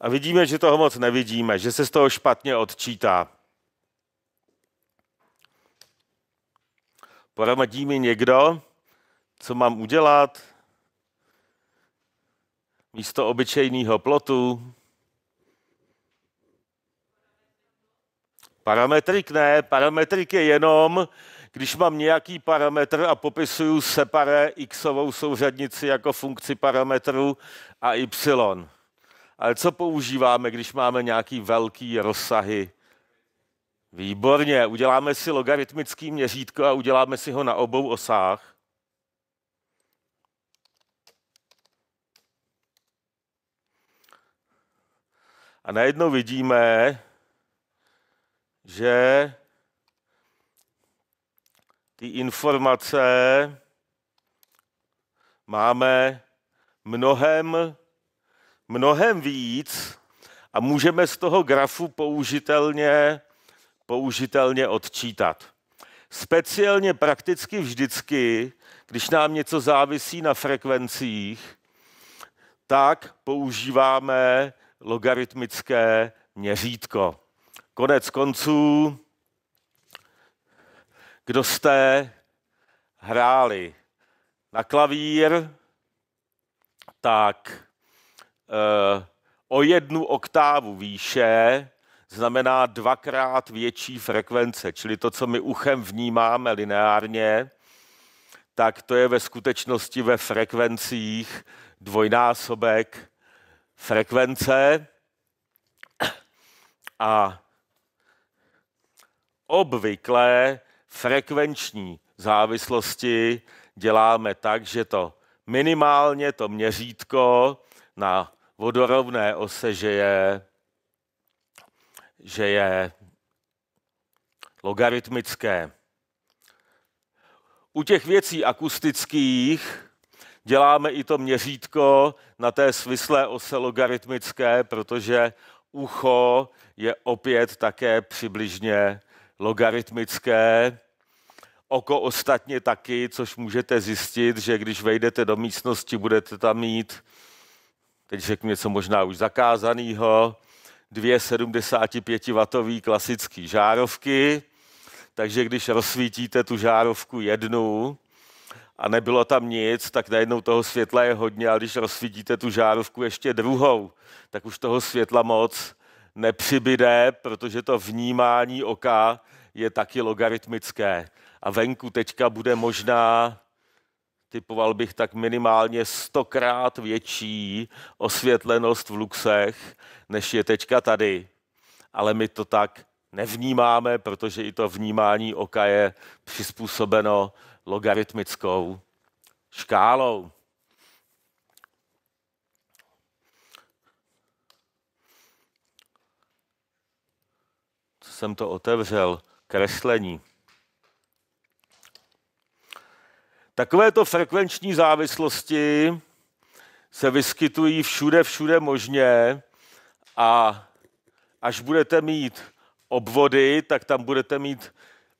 A vidíme, že toho moc nevidíme, že se z toho špatně odčítá. Poradí mi někdo, co mám udělat? místo obyčejného plotu. Parametrik ne, parametrik je jenom, když mám nějaký parametr a popisuju separé xovou souřadnici jako funkci parametru a y. Ale co používáme, když máme nějaký velký rozsahy? Výborně, uděláme si logaritmický měřítko a uděláme si ho na obou osách. A najednou vidíme, že ty informace máme mnohem, mnohem víc a můžeme z toho grafu použitelně, použitelně odčítat. Speciálně prakticky vždycky, když nám něco závisí na frekvencích, tak používáme logaritmické měřítko. Konec konců, kdo jste hráli na klavír, tak e, o jednu oktávu výše znamená dvakrát větší frekvence, čili to, co my uchem vnímáme lineárně, tak to je ve skutečnosti ve frekvencích dvojnásobek frekvence a obvykle frekvenční závislosti děláme tak, že to minimálně to měřítko na vodorovné ose, že je, že je logaritmické. U těch věcí akustických Děláme i to měřítko na té svislé ose logaritmické, protože ucho je opět také přibližně logaritmické. Oko ostatně taky, což můžete zjistit, že když vejdete do místnosti, budete tam mít, teď řeknu něco možná už zakázaného, dvě 75W klasické žárovky, takže když rozsvítíte tu žárovku jednu, a nebylo tam nic, tak najednou toho světla je hodně a když rozsvítíte tu žárovku ještě druhou, tak už toho světla moc nepřibyde, protože to vnímání oka je taky logaritmické. A venku teďka bude možná, typoval bych tak minimálně stokrát větší osvětlenost v luxech, než je teďka tady. Ale my to tak nevnímáme, protože i to vnímání oka je přizpůsobeno logaritmickou škálou. Co jsem to otevřel? Kreslení. Takovéto frekvenční závislosti se vyskytují všude, všude možně a až budete mít obvody, tak tam budete mít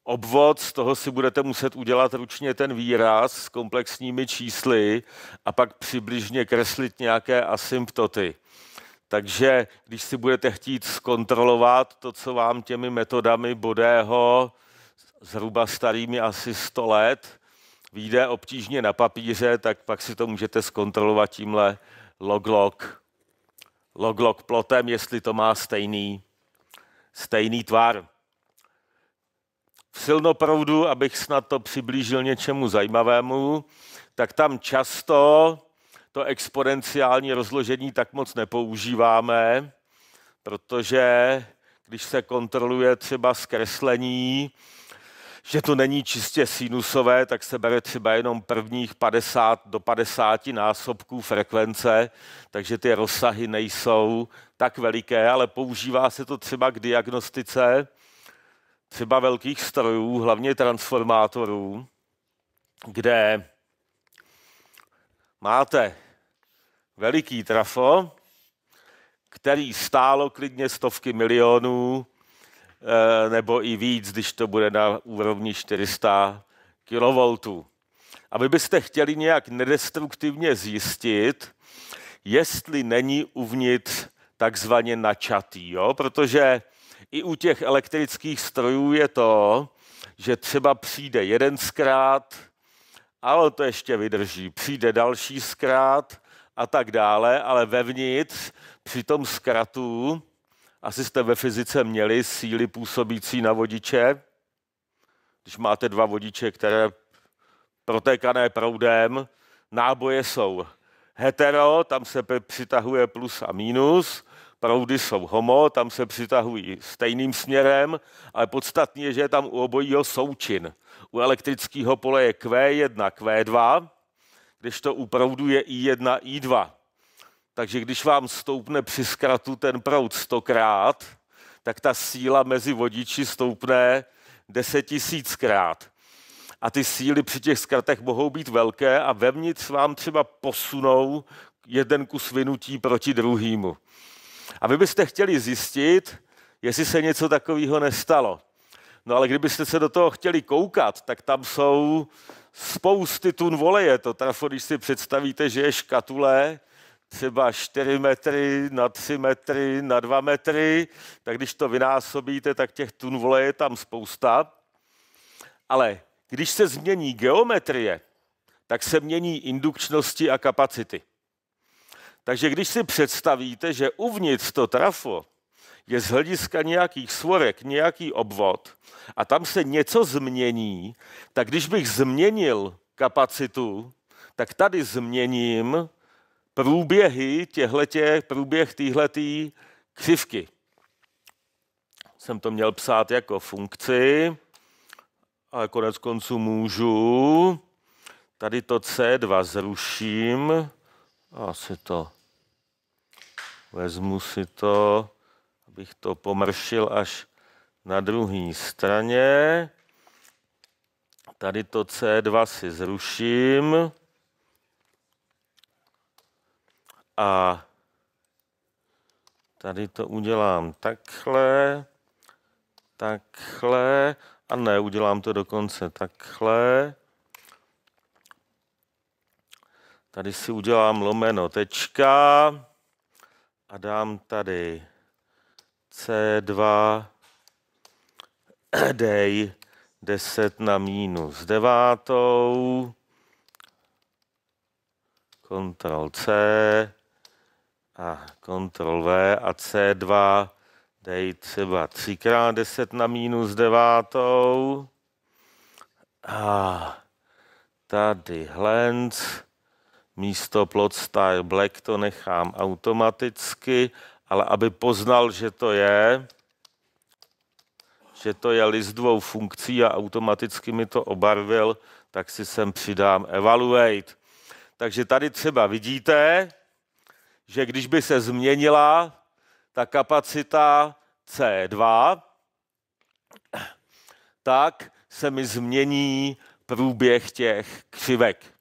obvod, z toho si budete muset udělat ručně ten výraz s komplexními čísly a pak přibližně kreslit nějaké asymptoty. Takže když si budete chtít zkontrolovat to, co vám těmi metodami Bodého zhruba starými asi 100 let vyjde obtížně na papíře, tak pak si to můžete zkontrolovat tímhle loglog, loglog plotem, jestli to má stejný, stejný tvar v silnoproudu, abych snad to přiblížil něčemu zajímavému, tak tam často to exponenciální rozložení tak moc nepoužíváme, protože když se kontroluje třeba zkreslení, že to není čistě sinusové, tak se bere třeba jenom prvních 50 do 50 násobků frekvence, takže ty rozsahy nejsou tak veliké, ale používá se to třeba k diagnostice třeba velkých strojů, hlavně transformátorů, kde máte veliký trafo, který stálo klidně stovky milionů, eh, nebo i víc, když to bude na úrovni 400 kV. A vy byste chtěli nějak nedestruktivně zjistit, jestli není uvnitř takzvaně načatý, jo? protože i u těch elektrických strojů je to, že třeba přijde jeden zkrát, ale to ještě vydrží, přijde další zkrát a tak dále, ale vevnitř při tom zkratu, asi jste ve fyzice měli síly působící na vodiče, když máte dva vodiče, které protékané proudem, náboje jsou hetero, tam se přitahuje plus a minus, proudy jsou homo, tam se přitahují stejným směrem, ale podstatně je, že je tam u obojího součin. U elektrického pole je Q1, Q2, to u proudu je I1, I2. Takže když vám stoupne při zkratu ten proud stokrát, tak ta síla mezi vodiči stoupne desetisíckrát. A ty síly při těch zkratech mohou být velké a vevnitř vám třeba posunou jeden kus vynutí proti druhému. A vy byste chtěli zjistit, jestli se něco takového nestalo. No ale kdybyste se do toho chtěli koukat, tak tam jsou spousty tun voleje. To trafo, když si představíte, že je škatule, třeba 4 metry na 3 metry na 2 metry, tak když to vynásobíte, tak těch tun voleje je tam spousta. Ale když se změní geometrie, tak se mění indukčnosti a kapacity. Takže když si představíte, že uvnitř to trafo je z hlediska nějakých svorek nějaký obvod a tam se něco změní, tak když bych změnil kapacitu, tak tady změním průběhy těhletě, průběh téhletý křivky. Jsem to měl psát jako funkci, ale konec konců můžu. Tady to C2 zruším, asi to Vezmu si to, abych to pomršil až na druhé straně. Tady to C2 si zruším. A tady to udělám takhle, takhle, a ne, udělám to dokonce takhle. Tady si udělám lomeno tečka a dám tady C2 dej 10 na minus devátou, Ctrl C a Ctrl V a C2 dej třeba 3 x 10 na minus devátou. A tady hlenc místo plot style black to nechám automaticky, ale aby poznal, že to je, že to je list dvou funkcí a automaticky mi to obarvil, tak si sem přidám evaluate. Takže tady třeba vidíte, že když by se změnila ta kapacita C2, tak se mi změní průběh těch křivek.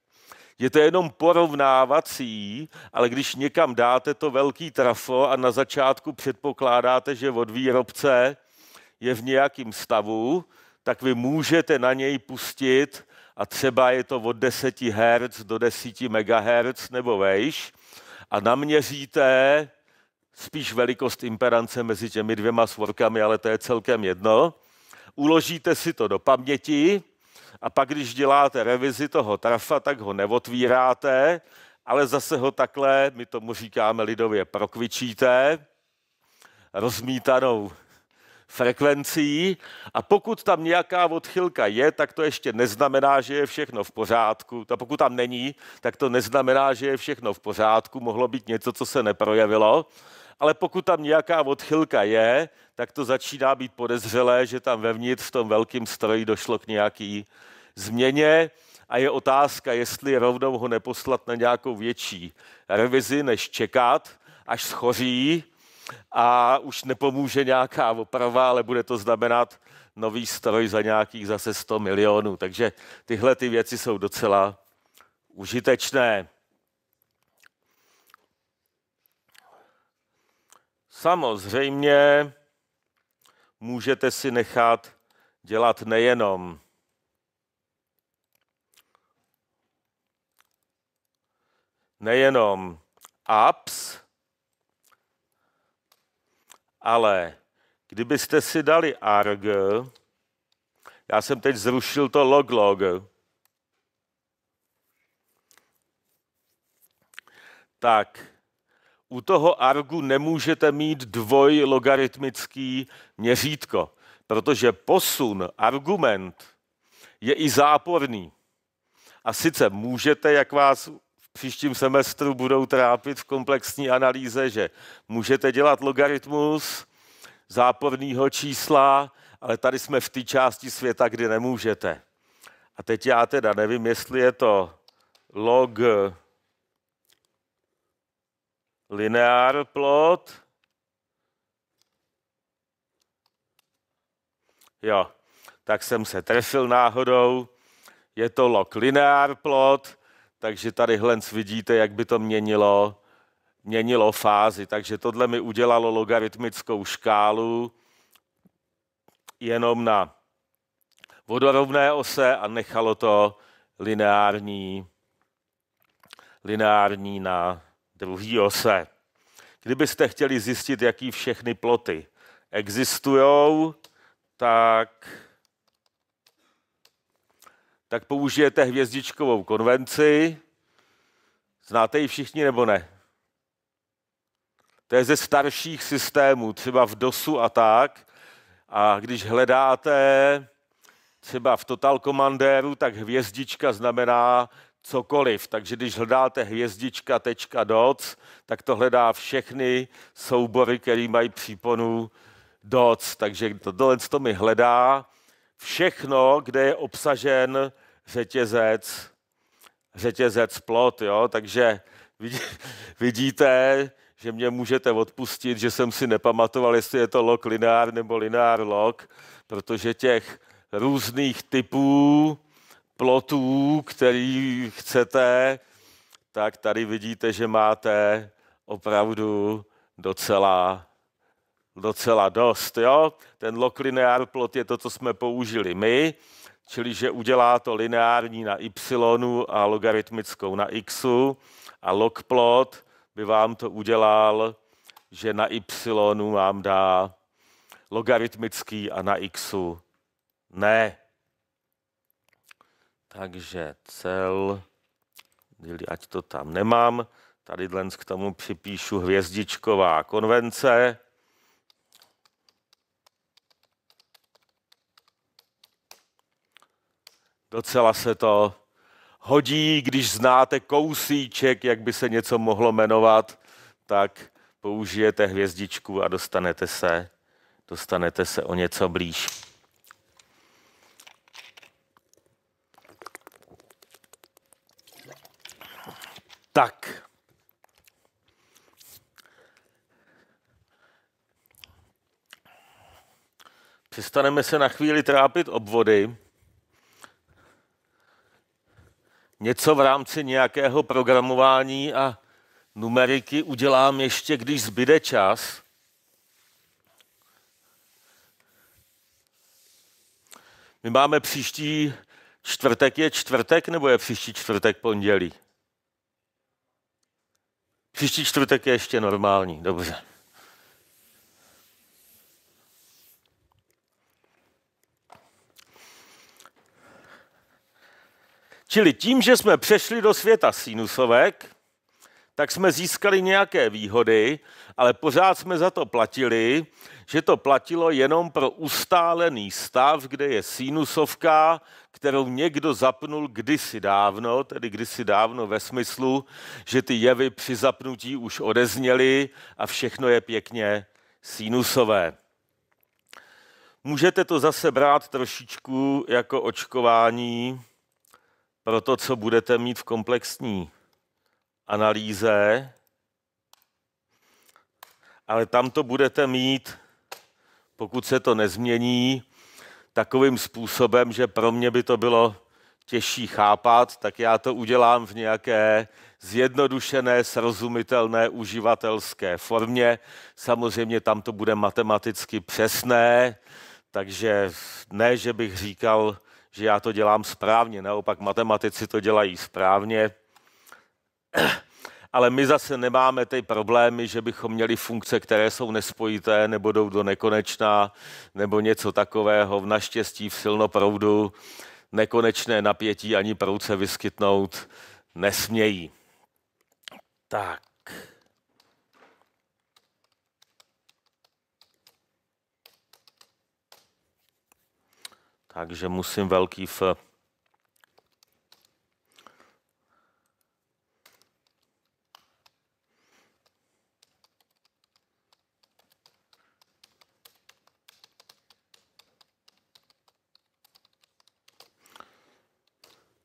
Je to jenom porovnávací, ale když někam dáte to velký trafo a na začátku předpokládáte, že od výrobce je v nějakém stavu, tak vy můžete na něj pustit a třeba je to od 10 Hz do 10 MHz nebo vejš a naměříte spíš velikost imperance mezi těmi dvěma svorkami, ale to je celkem jedno. Uložíte si to do paměti, a pak, když děláte revizi toho trafa, tak ho neotvíráte, ale zase ho takhle, my tomu říkáme lidově, prokvičíte rozmítanou frekvencí a pokud tam nějaká odchylka je, tak to ještě neznamená, že je všechno v pořádku. A pokud tam není, tak to neznamená, že je všechno v pořádku. Mohlo být něco, co se neprojevilo. Ale pokud tam nějaká odchylka je, tak to začíná být podezřelé, že tam vevnitř v tom velkém stroji došlo k nějaký změně a je otázka, jestli rovnou ho neposlat na nějakou větší revizi, než čekat, až schoří a už nepomůže nějaká oprava, ale bude to znamenat nový stroj za nějakých zase 100 milionů. Takže tyhle ty věci jsou docela užitečné. Samozřejmě můžete si nechat dělat nejenom nejenom apps, ale kdybyste si dali arg, já jsem teď zrušil to loglog, -log, tak u toho argu nemůžete mít dvojlogaritmický měřítko, protože posun, argument je i záporný. A sice můžete, jak vás příštím semestru budou trápit v komplexní analýze, že můžete dělat logaritmus záporného čísla, ale tady jsme v té části světa, kdy nemůžete. A teď já teda nevím, jestli je to log lineár plot. Jo, tak jsem se trefil náhodou. Je to log lineár plot takže tady hlenc vidíte, jak by to měnilo, měnilo fázi. Takže tohle mi udělalo logaritmickou škálu jenom na vodorovné ose a nechalo to lineární, lineární na druhý ose. Kdybyste chtěli zjistit, jaký všechny ploty existují, tak tak použijete hvězdičkovou konvenci. Znáte ji všichni nebo ne? To je ze starších systémů, třeba v DOSu a tak. A když hledáte třeba v Total Commanderu, tak hvězdička znamená cokoliv. Takže když hledáte hvězdička.doc, tak to hledá všechny soubory, které mají příponu doc. Takže tohle to mi hledá všechno, kde je obsažen řetězec, řetězec plot, jo? takže vidíte, že mě můžete odpustit, že jsem si nepamatoval, jestli je to log lineár nebo lineár log, protože těch různých typů plotů, který chcete, tak tady vidíte, že máte opravdu docela, docela dost. Jo? Ten log lineár plot je to, co jsme použili my čili že udělá to lineární na y a logaritmickou na xu a logplot by vám to udělal, že na y vám dá logaritmický a na xu ne. Takže cel, ať to tam nemám, tady k tomu připíšu hvězdičková konvence Docela se to hodí, když znáte kousíček, jak by se něco mohlo jmenovat, tak použijete hvězdičku a dostanete se, dostanete se o něco blíž. Tak. Přestaneme se na chvíli trápit obvody něco v rámci nějakého programování a numeriky udělám ještě, když zbyde čas. My máme příští čtvrtek, je čtvrtek nebo je příští čtvrtek pondělí? Příští čtvrtek je ještě normální, dobře. Čili tím, že jsme přešli do světa sinusovek, tak jsme získali nějaké výhody, ale pořád jsme za to platili, že to platilo jenom pro ustálený stav, kde je sinusovka, kterou někdo zapnul kdysi dávno, tedy kdysi dávno ve smyslu, že ty jevy při zapnutí už odezněly a všechno je pěkně sinusové. Můžete to zase brát trošičku jako očkování pro to, co budete mít v komplexní analýze, ale tam to budete mít, pokud se to nezmění, takovým způsobem, že pro mě by to bylo těžší chápat, tak já to udělám v nějaké zjednodušené, srozumitelné, uživatelské formě. Samozřejmě tam to bude matematicky přesné, takže ne, že bych říkal, že já to dělám správně, naopak matematici to dělají správně. Ale my zase nemáme ty problémy, že bychom měli funkce, které jsou nespojité nebo jdou do nekonečna nebo něco takového. V naštěstí v silnoproudu nekonečné napětí ani proud se vyskytnout nesmějí. Tak. takže musím velký F.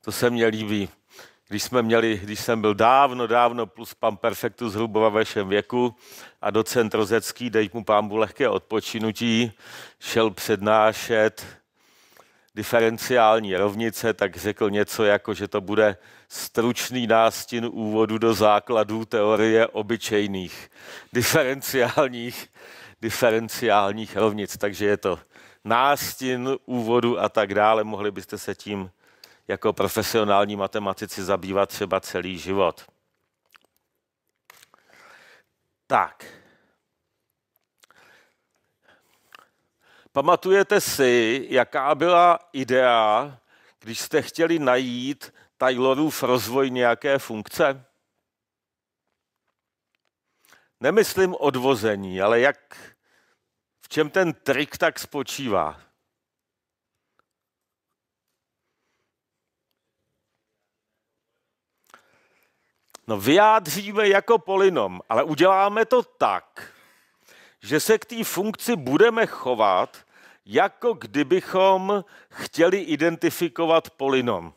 To se mně líbí. Když jsme měli, když jsem byl dávno, dávno plus pan Perfektu zhruba ve všem věku a docent Rozecký, dej mu pámbu lehké odpočinutí, šel přednášet diferenciální rovnice, tak řekl něco jako, že to bude stručný nástin úvodu do základů teorie obyčejných diferenciálních, diferenciálních rovnic. Takže je to nástin úvodu a tak dále. Mohli byste se tím jako profesionální matematici zabývat třeba celý život. Tak. Pamatujete si, jaká byla idea, když jste chtěli najít Taylorův rozvoj nějaké funkce? Nemyslím odvození, ale jak, v čem ten trik tak spočívá? No vyjádříme jako polinom, ale uděláme to tak, že se k té funkci budeme chovat, jako kdybychom chtěli identifikovat polinom.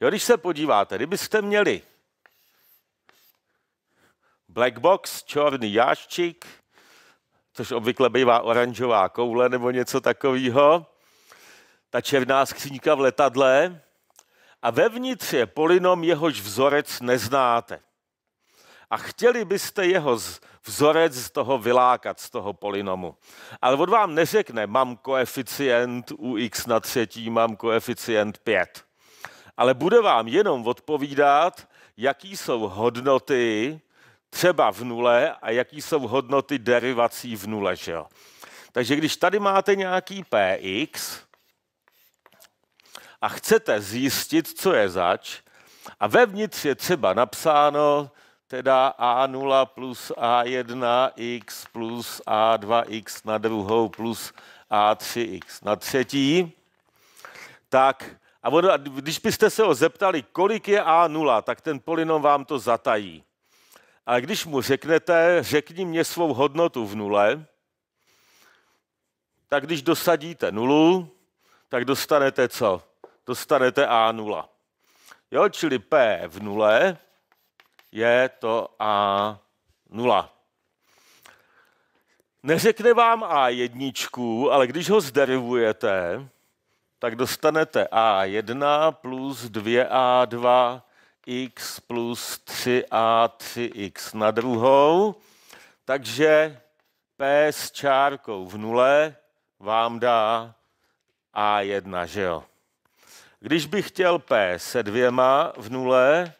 Jo, když se podíváte, kdybyste měli black box, černý jáščík, což obvykle bývá oranžová koule nebo něco takového, ta černá skříňka v letadle, a vevnitř je polinom, jehož vzorec neznáte. A chtěli byste jeho z vzorec z toho vylákat, z toho polynomu. Ale on vám neřekne, mám koeficient u x na třetí, mám koeficient 5. Ale bude vám jenom odpovídat, jaký jsou hodnoty třeba v nule a jaký jsou hodnoty derivací v nule. Že jo? Takže když tady máte nějaký px a chcete zjistit, co je zač, a vevnitř je třeba napsáno, teda A0 plus A1x plus A2x na druhou plus A3x na třetí, tak a když byste se ho zeptali, kolik je A0, tak ten polinom vám to zatají. A když mu řeknete, řekni mě svou hodnotu v nule, tak když dosadíte nulu, tak dostanete co? Dostanete A0. Jo, čili P v nule je to A0. Neřekne vám A1, ale když ho zderivujete, tak dostanete A1 plus 2A2 x plus 3a3x na druhou, takže p s čárkou v nule vám dá a1, že jo? Když bych chtěl p se dvěma v nule,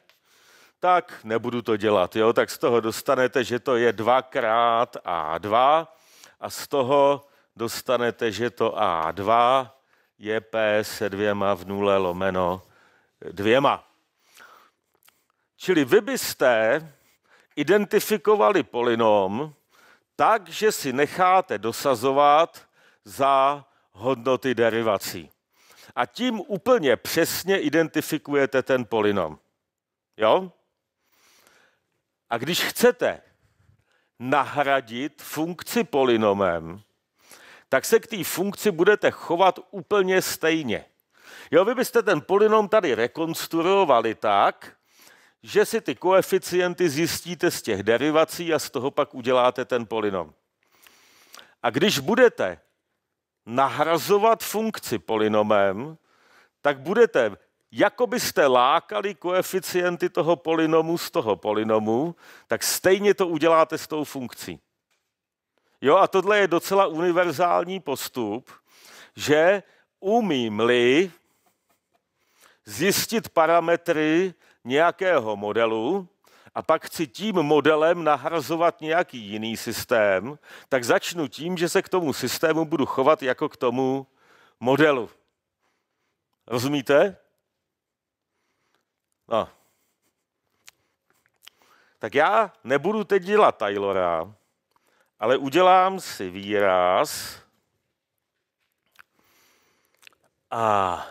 tak nebudu to dělat, jo? tak z toho dostanete, že to je dvakrát A2 a z toho dostanete, že to A2 je P se dvěma v nule lomeno dvěma. Čili vy byste identifikovali polinom tak, že si necháte dosazovat za hodnoty derivací. A tím úplně přesně identifikujete ten polinom. Jo? A když chcete nahradit funkci polynomem, tak se k té funkci budete chovat úplně stejně. Jo, vy byste ten polynom tady rekonstruovali tak, že si ty koeficienty zjistíte z těch derivací a z toho pak uděláte ten polynom. A když budete nahrazovat funkci polynomem, tak budete jako byste lákali koeficienty toho polynomu z toho polynomu, tak stejně to uděláte s tou funkcí. Jo, a tohle je docela univerzální postup, že umím-li zjistit parametry nějakého modelu a pak chci tím modelem nahrazovat nějaký jiný systém, tak začnu tím, že se k tomu systému budu chovat jako k tomu modelu. Rozumíte? No. Tak já nebudu teď dělat Taylora, ale udělám si výraz a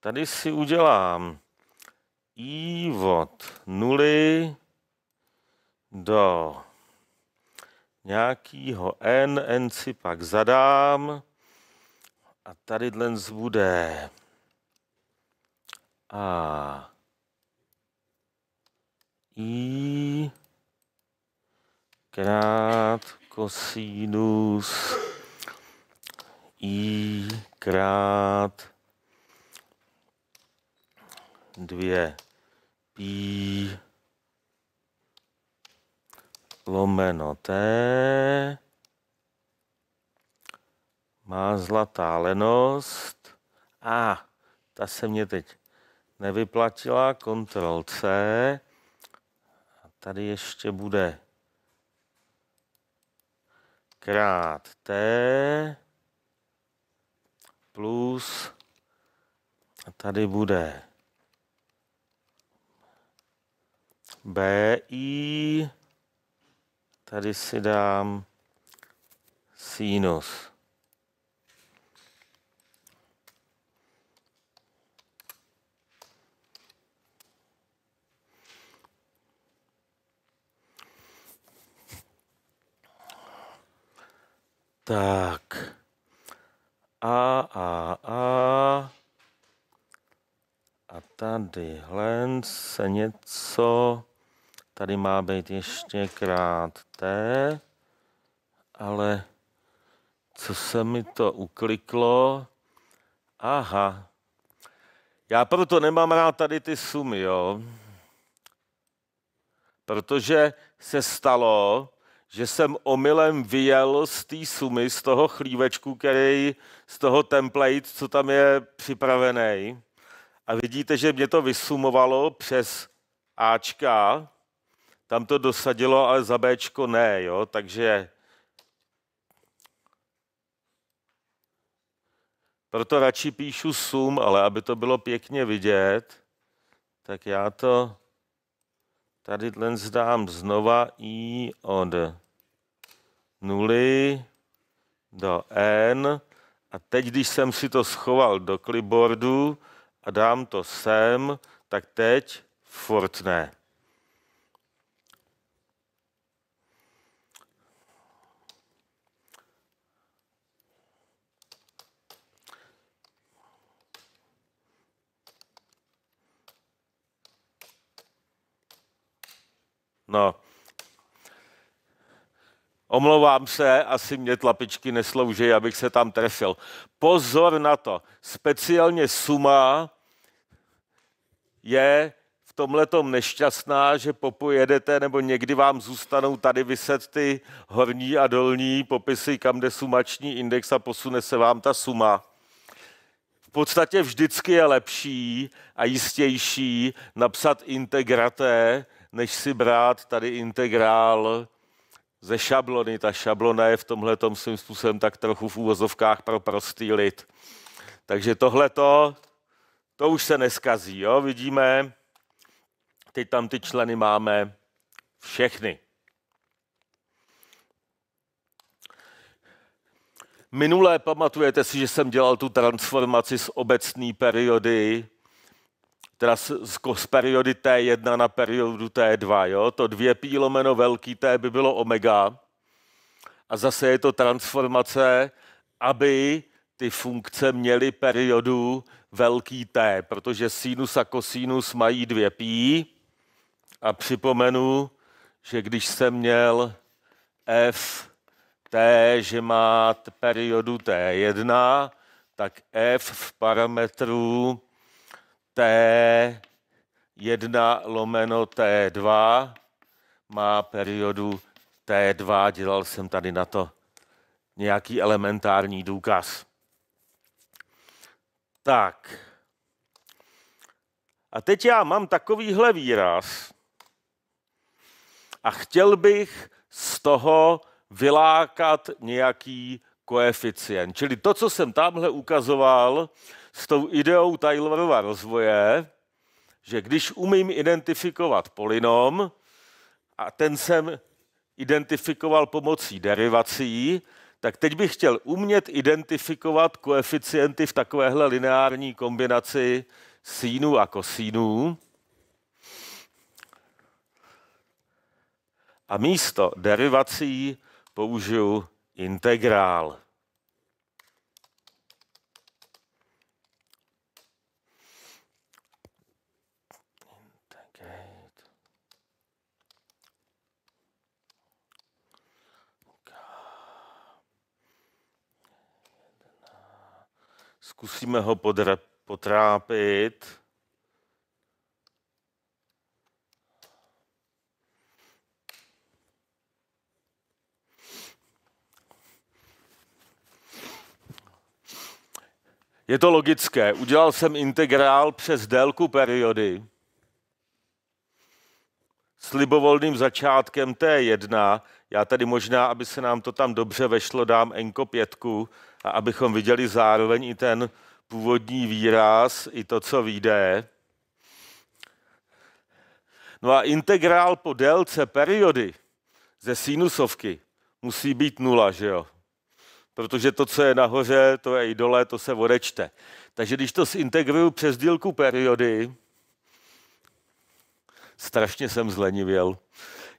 tady si udělám i od nuly do nějakého n, n si pak zadám a tady dlens bude. A. I. Krát kosinus. I krát dvě pí lomeno t má zlatá lenost. A ah, ta se mě teď nevyplatila, Ctrl C. A tady ještě bude krát T plus a tady bude BI, tady si dám sinus Tak. A, a, a. A hlen se něco... Tady má být ještě krát T, ale co se mi to ukliklo? Aha. Já proto nemám rád tady ty sumy, jo. Protože se stalo, že jsem omylem vyjel z té sumy, z toho chlívečku, který, z toho template, co tam je připravený. A vidíte, že mě to vysumovalo přes Ačka, tam to dosadilo, ale za Bčko ne, jo, takže proto radši píšu sum, ale aby to bylo pěkně vidět, tak já to tady dlen zdám znova i od nuly do n a teď, když jsem si to schoval do clipboardu a dám to sem, tak teď furt ne. No, Omlouvám se, asi mě tlapičky neslouží, abych se tam trefil. Pozor na to, speciálně suma je v tomhletom nešťastná, že popojedete nebo někdy vám zůstanou tady vyset ty horní a dolní popisy, kam jde sumační index a posune se vám ta suma. V podstatě vždycky je lepší a jistější napsat integraté, než si brát tady integrál ze šablony. Ta šablona je v tomhle svým způsobem tak trochu v úvozovkách pro prostý lid. Takže tohleto, to už se neskazí, jo? vidíme, ty tam ty členy máme všechny. Minulé pamatujete si, že jsem dělal tu transformaci z obecné periody teda z, z, z periody T1 na periodu T2. Jo? To dvě pí lomeno velký T by bylo omega. A zase je to transformace, aby ty funkce měly periodu velký T, protože sinus a kosinus mají dvě pí, A připomenu, že když jsem měl f t, že má periodu t1, tak f v parametru T1 lomeno T2 má periodu T2. Dělal jsem tady na to nějaký elementární důkaz. Tak. A teď já mám takovýhle výraz a chtěl bych z toho vylákat nějaký koeficient. Čili to, co jsem tamhle ukazoval, s tou ideou Taylorova rozvoje, že když umím identifikovat polynom a ten jsem identifikoval pomocí derivací, tak teď bych chtěl umět identifikovat koeficienty v takovéhle lineární kombinaci sínů a kosínů. A místo derivací použiju integrál. Zkusíme ho podra- potrápit. Je to logické. Udělal jsem integrál přes délku periody s libovolným začátkem T1. Já tady možná, aby se nám to tam dobře vešlo, dám enko pětku, a abychom viděli zároveň i ten původní výraz, i to, co vyjde. No a integrál po délce periody ze sinusovky musí být nula, že jo? Protože to, co je nahoře, to je i dole, to se odečte. Takže když to zintegruju přes dílku periody, strašně jsem zlenivěl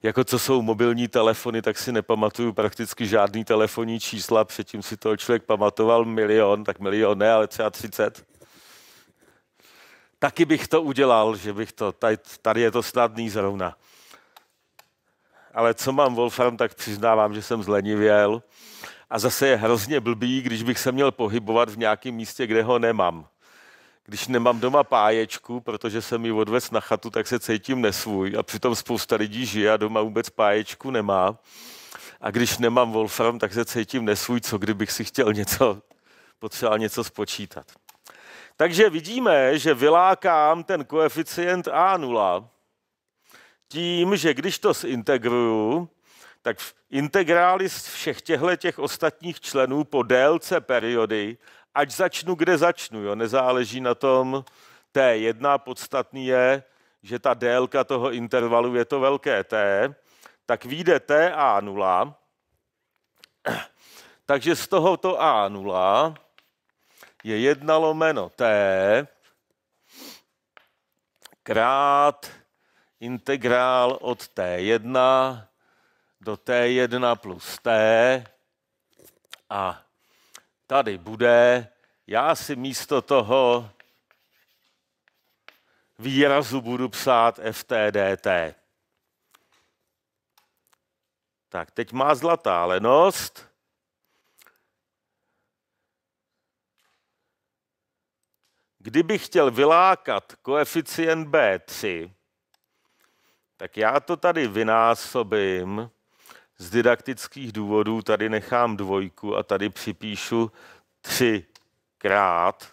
jako co jsou mobilní telefony, tak si nepamatuju prakticky žádný telefonní čísla. Předtím si toho člověk pamatoval milion, tak milion ne, ale třeba 30. Taky bych to udělal, že bych to, tady, tady je to snadný zrovna. Ale co mám Wolfram, tak přiznávám, že jsem zlenivěl. A zase je hrozně blbý, když bych se měl pohybovat v nějakém místě, kde ho nemám když nemám doma páječku, protože jsem ji odvez na chatu, tak se cítím nesvůj a přitom spousta lidí žije a doma vůbec páječku nemá. A když nemám Wolfram, tak se cítím nesvůj, co kdybych si chtěl něco, potřeboval něco spočítat. Takže vidíme, že vylákám ten koeficient A0 tím, že když to zintegruju, tak integrály z všech těchto těch ostatních členů po délce periody ať začnu, kde začnu, jo, nezáleží na tom T. 1 podstatný je, že ta délka toho intervalu je to velké T, tak vyjde T A0, takže z tohoto A0 je 1 lomeno T krát integrál od T1 do T1 plus T a tady bude, já si místo toho výrazu budu psát FTDT. Tak, teď má zlatá lenost. Kdybych chtěl vylákat koeficient B3, tak já to tady vynásobím z didaktických důvodů tady nechám dvojku a tady připíšu třikrát.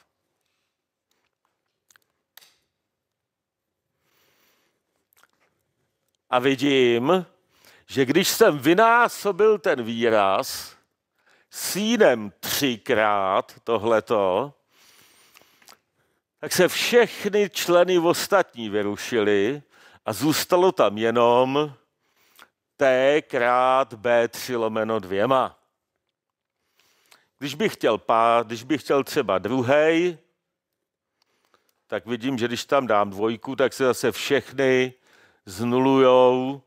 A vidím, že když jsem vynásobil ten výraz sínem třikrát tohleto, tak se všechny členy ostatní vyrušily a zůstalo tam jenom t krát b3 lomeno dvěma. Když bych chtěl, pá, když bych chtěl třeba druhý, tak vidím, že když tam dám dvojku, tak se zase všechny znulujou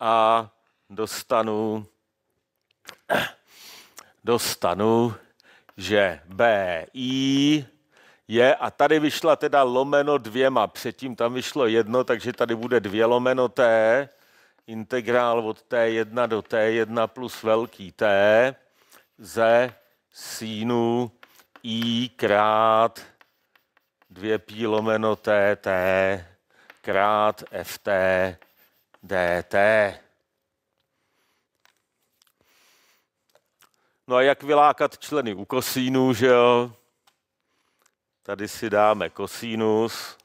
a dostanu, dostanu, že BI je, a tady vyšla teda lomeno dvěma, předtím tam vyšlo jedno, takže tady bude dvě lomeno T, integrál od T1 do T1 plus velký T ze sínu i krát 2 pi lomeno tt krát ft dt. No a jak vylákat členy u kosínu, že jo? Tady si dáme kosínus.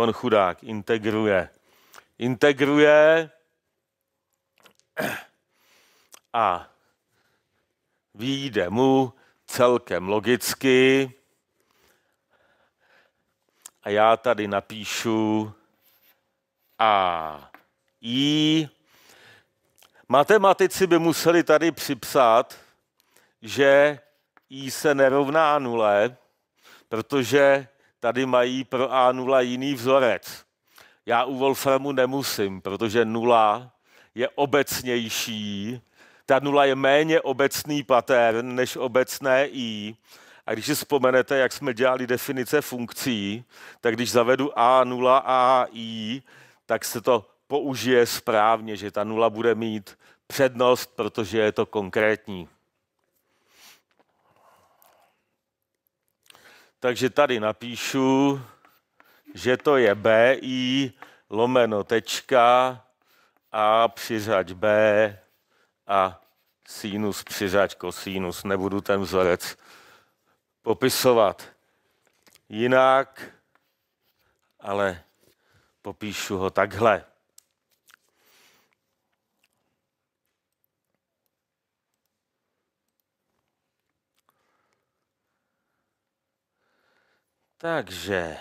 On chudák integruje. Integruje a vyjde mu celkem logicky. A já tady napíšu A, I. Matematici by museli tady připsat, že I se nerovná nule, protože tady mají pro A0 jiný vzorec. Já u Wolframu nemusím, protože nula je obecnější, ta nula je méně obecný pattern než obecné i. A když si vzpomenete, jak jsme dělali definice funkcí, tak když zavedu A0 a i, tak se to použije správně, že ta nula bude mít přednost, protože je to konkrétní. Takže tady napíšu, že to je BI lomeno tečka a přiřaď B a sinus přiřaď kosinus. Nebudu ten vzorec popisovat jinak, ale popíšu ho takhle. Także.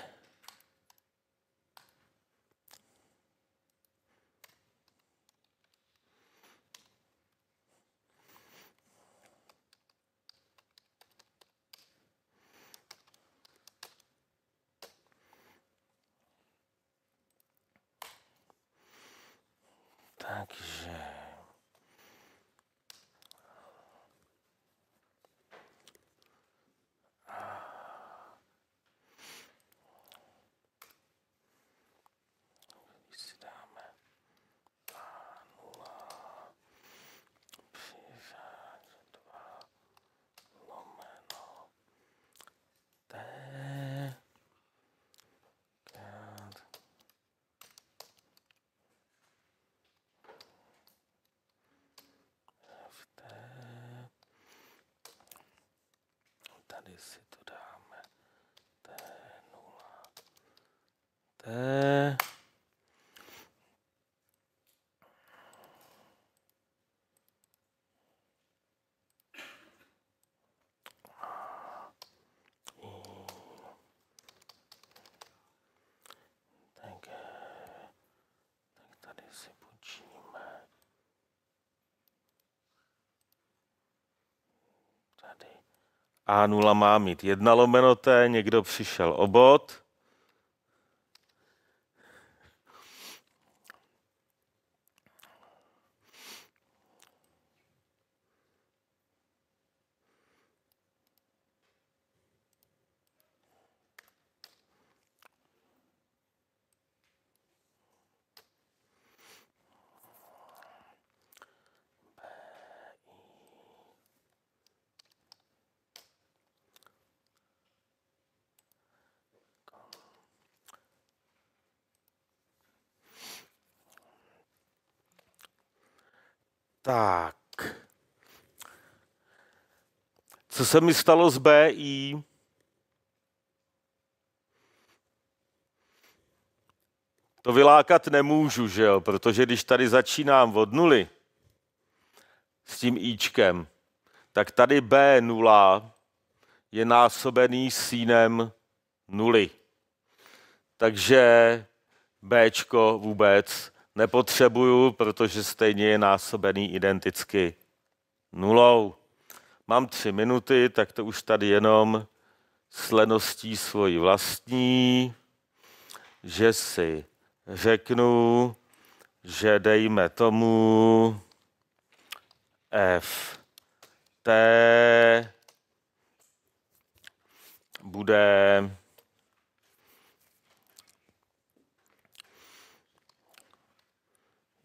Także. Eh, a nula má mít jedna lomeno T, někdo přišel o bod. Tak. Co se mi stalo s BI? To vylákat nemůžu, že jo? Protože když tady začínám od nuly s tím Ičkem, tak tady B0 je násobený sínem nuly. Takže Bčko vůbec nepotřebuju, protože stejně je násobený identicky nulou. Mám tři minuty, tak to už tady jenom sleností leností svojí vlastní, že si řeknu, že dejme tomu f t bude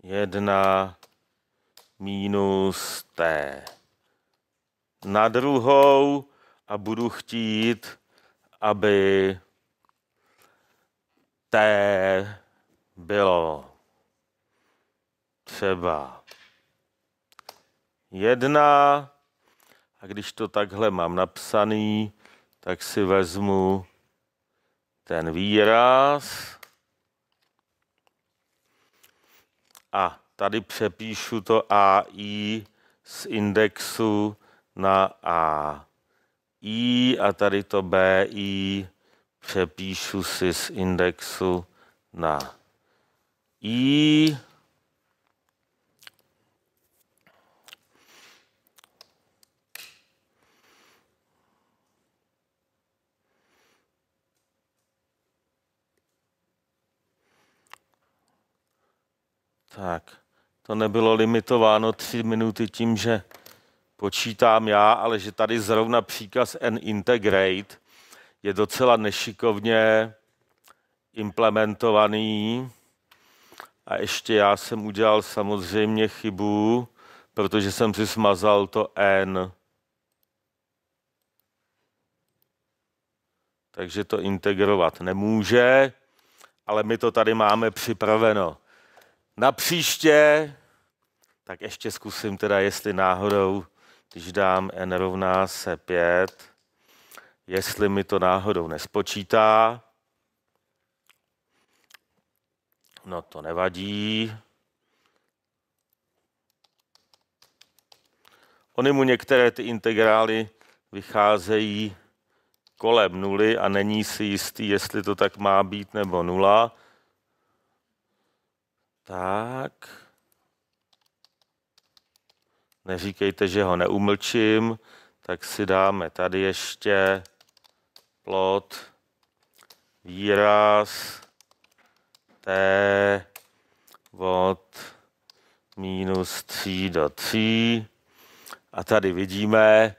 jedna minus t na druhou a budu chtít, aby t bylo třeba jedna a když to takhle mám napsaný, tak si vezmu ten výraz A tady přepíšu to AI z indexu na A. I a tady to BI přepíšu si z indexu na I. Tak, to nebylo limitováno tři minuty tím, že počítám já, ale že tady zrovna příkaz n integrate je docela nešikovně implementovaný. A ještě já jsem udělal samozřejmě chybu, protože jsem si smazal to n. Takže to integrovat nemůže, ale my to tady máme připraveno na příště, tak ještě zkusím teda, jestli náhodou, když dám n rovná se 5, jestli mi to náhodou nespočítá. No to nevadí. Ony mu některé ty integrály vycházejí kolem nuly a není si jistý, jestli to tak má být nebo nula. Tak. Neříkejte, že ho neumlčím, tak si dáme tady ještě plot, výraz t od minus 3 do 3. A tady vidíme,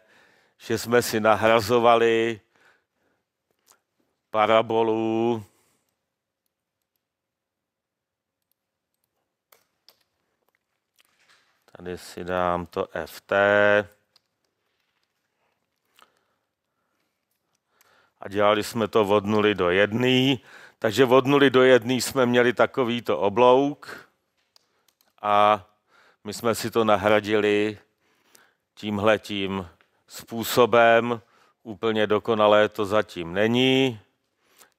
že jsme si nahrazovali parabolu Tady si dám to FT. A dělali jsme to od 0 do 1. Takže od 0 do 1 jsme měli takovýto oblouk a my jsme si to nahradili tímhletím způsobem. Úplně dokonalé to zatím není.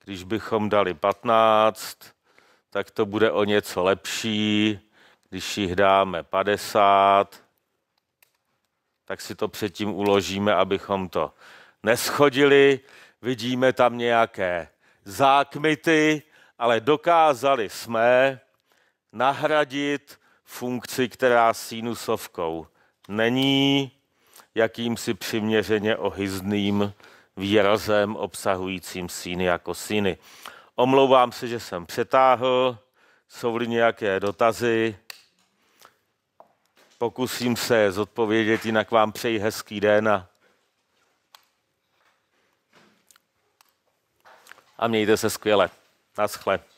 Když bychom dali 15, tak to bude o něco lepší. Když jich dáme 50, tak si to předtím uložíme, abychom to neschodili. Vidíme tam nějaké zákmity, ale dokázali jsme nahradit funkci, která sinusovkou není, jakýmsi přiměřeně ohyzným výrazem obsahujícím síny jako síny. Omlouvám se, že jsem přetáhl, jsou-li nějaké dotazy, Pokusím se zodpovědět, jinak vám přeji hezký den a, a mějte se skvěle. Naschle.